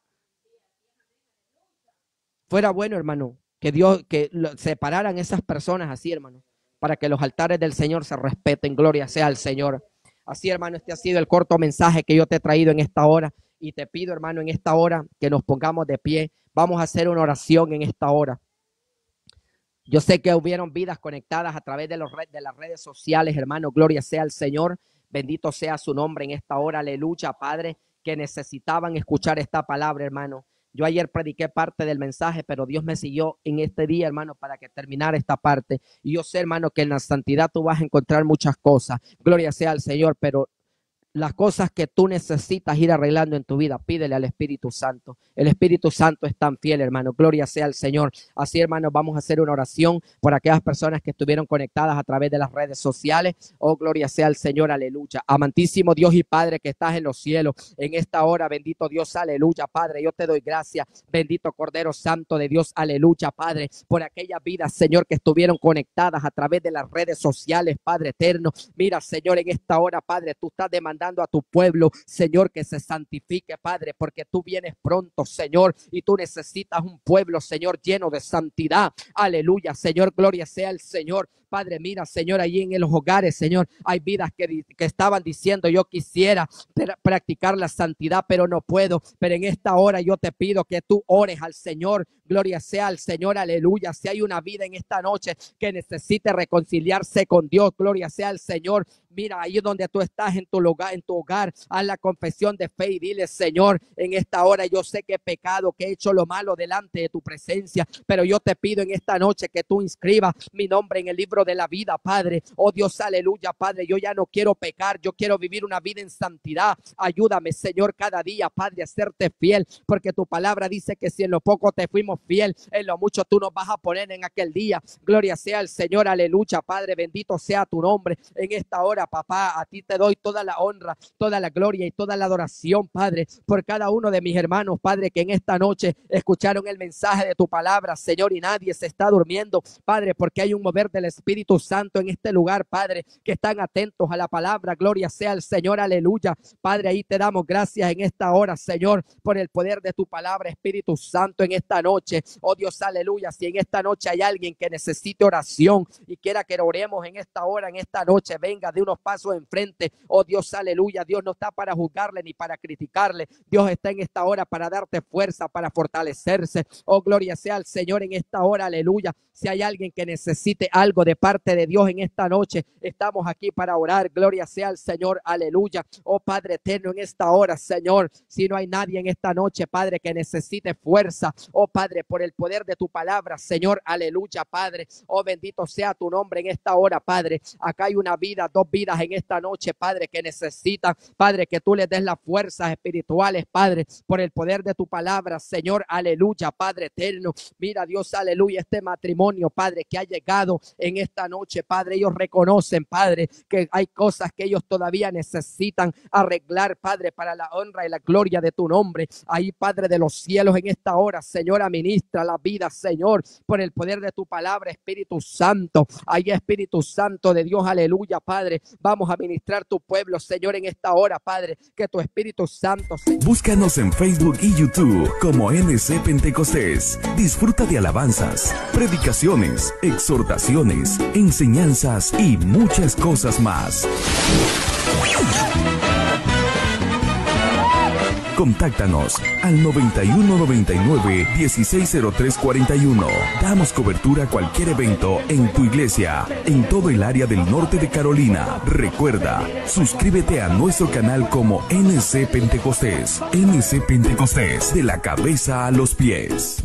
Fuera bueno, hermano, que Dios, que separaran esas personas así, hermano, para que los altares del Señor se respeten. Gloria sea al Señor. Así, hermano, este ha sido el corto mensaje que yo te he traído en esta hora. Y te pido, hermano, en esta hora que nos pongamos de pie. Vamos a hacer una oración en esta hora. Yo sé que hubieron vidas conectadas a través de, los de las redes sociales, hermano. Gloria sea al Señor. Bendito sea su nombre en esta hora. Aleluya, Padre, que necesitaban escuchar esta palabra, hermano. Yo ayer prediqué parte del mensaje, pero Dios me siguió en este día, hermano, para que terminara esta parte. Y yo sé, hermano, que en la santidad tú vas a encontrar muchas cosas. Gloria sea al Señor, pero las cosas que tú necesitas ir arreglando en tu vida, pídele al Espíritu Santo. El Espíritu Santo es tan fiel, hermano. Gloria sea al Señor. Así, hermano, vamos a hacer una oración por aquellas personas que estuvieron conectadas a través de las redes sociales. Oh, gloria sea al Señor, aleluya. Amantísimo Dios y Padre que estás en los cielos, en esta hora, bendito Dios, aleluya, Padre. Yo te doy gracias, bendito Cordero Santo de Dios, aleluya, Padre, por aquellas vidas, Señor, que estuvieron conectadas a través de las redes sociales, Padre eterno. Mira, Señor, en esta hora, Padre, tú estás demandando a tu pueblo, Señor, que se santifique, Padre, porque tú vienes pronto, Señor, y tú necesitas un pueblo, Señor, lleno de santidad. Aleluya, Señor, gloria sea el Señor. Padre, mira, Señor, allí en los hogares, Señor, hay vidas que, estaban diciendo, yo quisiera practicar la santidad, pero no puedo. Pero en esta hora yo te pido que tú ores al Señor. Gloria sea al Señor, aleluya. Si hay una vida en esta noche que necesite reconciliarse con Dios, gloria sea al Señor. Mira, ahí donde tú estás en tu lugar, en tu hogar, haz la confesión de fe y dile, Señor, en esta hora yo sé que he pecado, que he hecho lo malo delante de tu presencia, pero yo te pido en esta noche que tú inscribas mi nombre en el libro de la vida, Padre. Oh Dios, aleluya, Padre. Yo ya no quiero pecar, yo quiero vivir una vida en santidad. Ayúdame, Señor, cada día, Padre, a serte fiel, porque tu palabra dice que si en lo poco te fuimos fiel, en lo mucho tú nos vas a poner en aquel día. Gloria sea al Señor, aleluya, Padre. Bendito sea tu nombre en esta hora, papá. A ti te doy toda la honra, toda la gloria y toda la adoración, Padre, por cada uno de mis hermanos, Padre, que en esta noche escucharon el mensaje de tu palabra, Señor, y nadie se está durmiendo, Padre, porque hay un mover del Espíritu Espíritu Santo en este lugar, Padre, que están atentos a la palabra. Gloria sea al Señor, aleluya. Padre, ahí te damos gracias en esta hora, Señor, por el poder de tu palabra, Espíritu Santo, en esta noche. Oh Dios, aleluya. Si en esta noche hay alguien que necesite oración y quiera que oremos en esta hora, en esta noche, venga de unos pasos enfrente. Oh Dios, aleluya. Dios no está para juzgarle ni para criticarle. Dios está en esta hora para darte fuerza, para fortalecerse. Oh, gloria sea al Señor en esta hora, aleluya. Si hay alguien que necesite algo de parte de Dios en esta noche. Estamos aquí para orar. Gloria sea al Señor. Aleluya. Oh Padre eterno, en esta hora, Señor, si no hay nadie en esta noche, Padre, que necesite fuerza. Oh Padre, por el poder de tu palabra, Señor. Aleluya, Padre. Oh bendito sea tu nombre en esta hora, Padre. Acá hay una vida, dos vidas en esta noche, Padre, que necesitan, Padre, que tú les des las fuerzas espirituales, Padre, por el poder de tu palabra, Señor. Aleluya, Padre eterno. Mira, Dios, aleluya, este matrimonio, Padre, que ha llegado en esta esta noche, Padre. Ellos reconocen, Padre, que hay cosas que ellos todavía necesitan arreglar, Padre, para la honra y la gloria de tu nombre. Ahí, Padre de los cielos, en esta hora, Señora, administra la vida, Señor, por el poder de tu palabra, Espíritu Santo. Ahí, Espíritu Santo de Dios, aleluya, Padre. Vamos a ministrar tu pueblo, Señor, en esta hora, Padre. Que tu Espíritu Santo. Búscanos en Facebook y YouTube como NC Pentecostés. Disfruta de alabanzas, predicaciones, exhortaciones enseñanzas y muchas cosas más. Contáctanos al 9199-160341. Damos cobertura a cualquier evento en tu iglesia, en todo el área del norte de Carolina. Recuerda, suscríbete a nuestro canal como NC Pentecostés. NC Pentecostés, de la cabeza a los pies.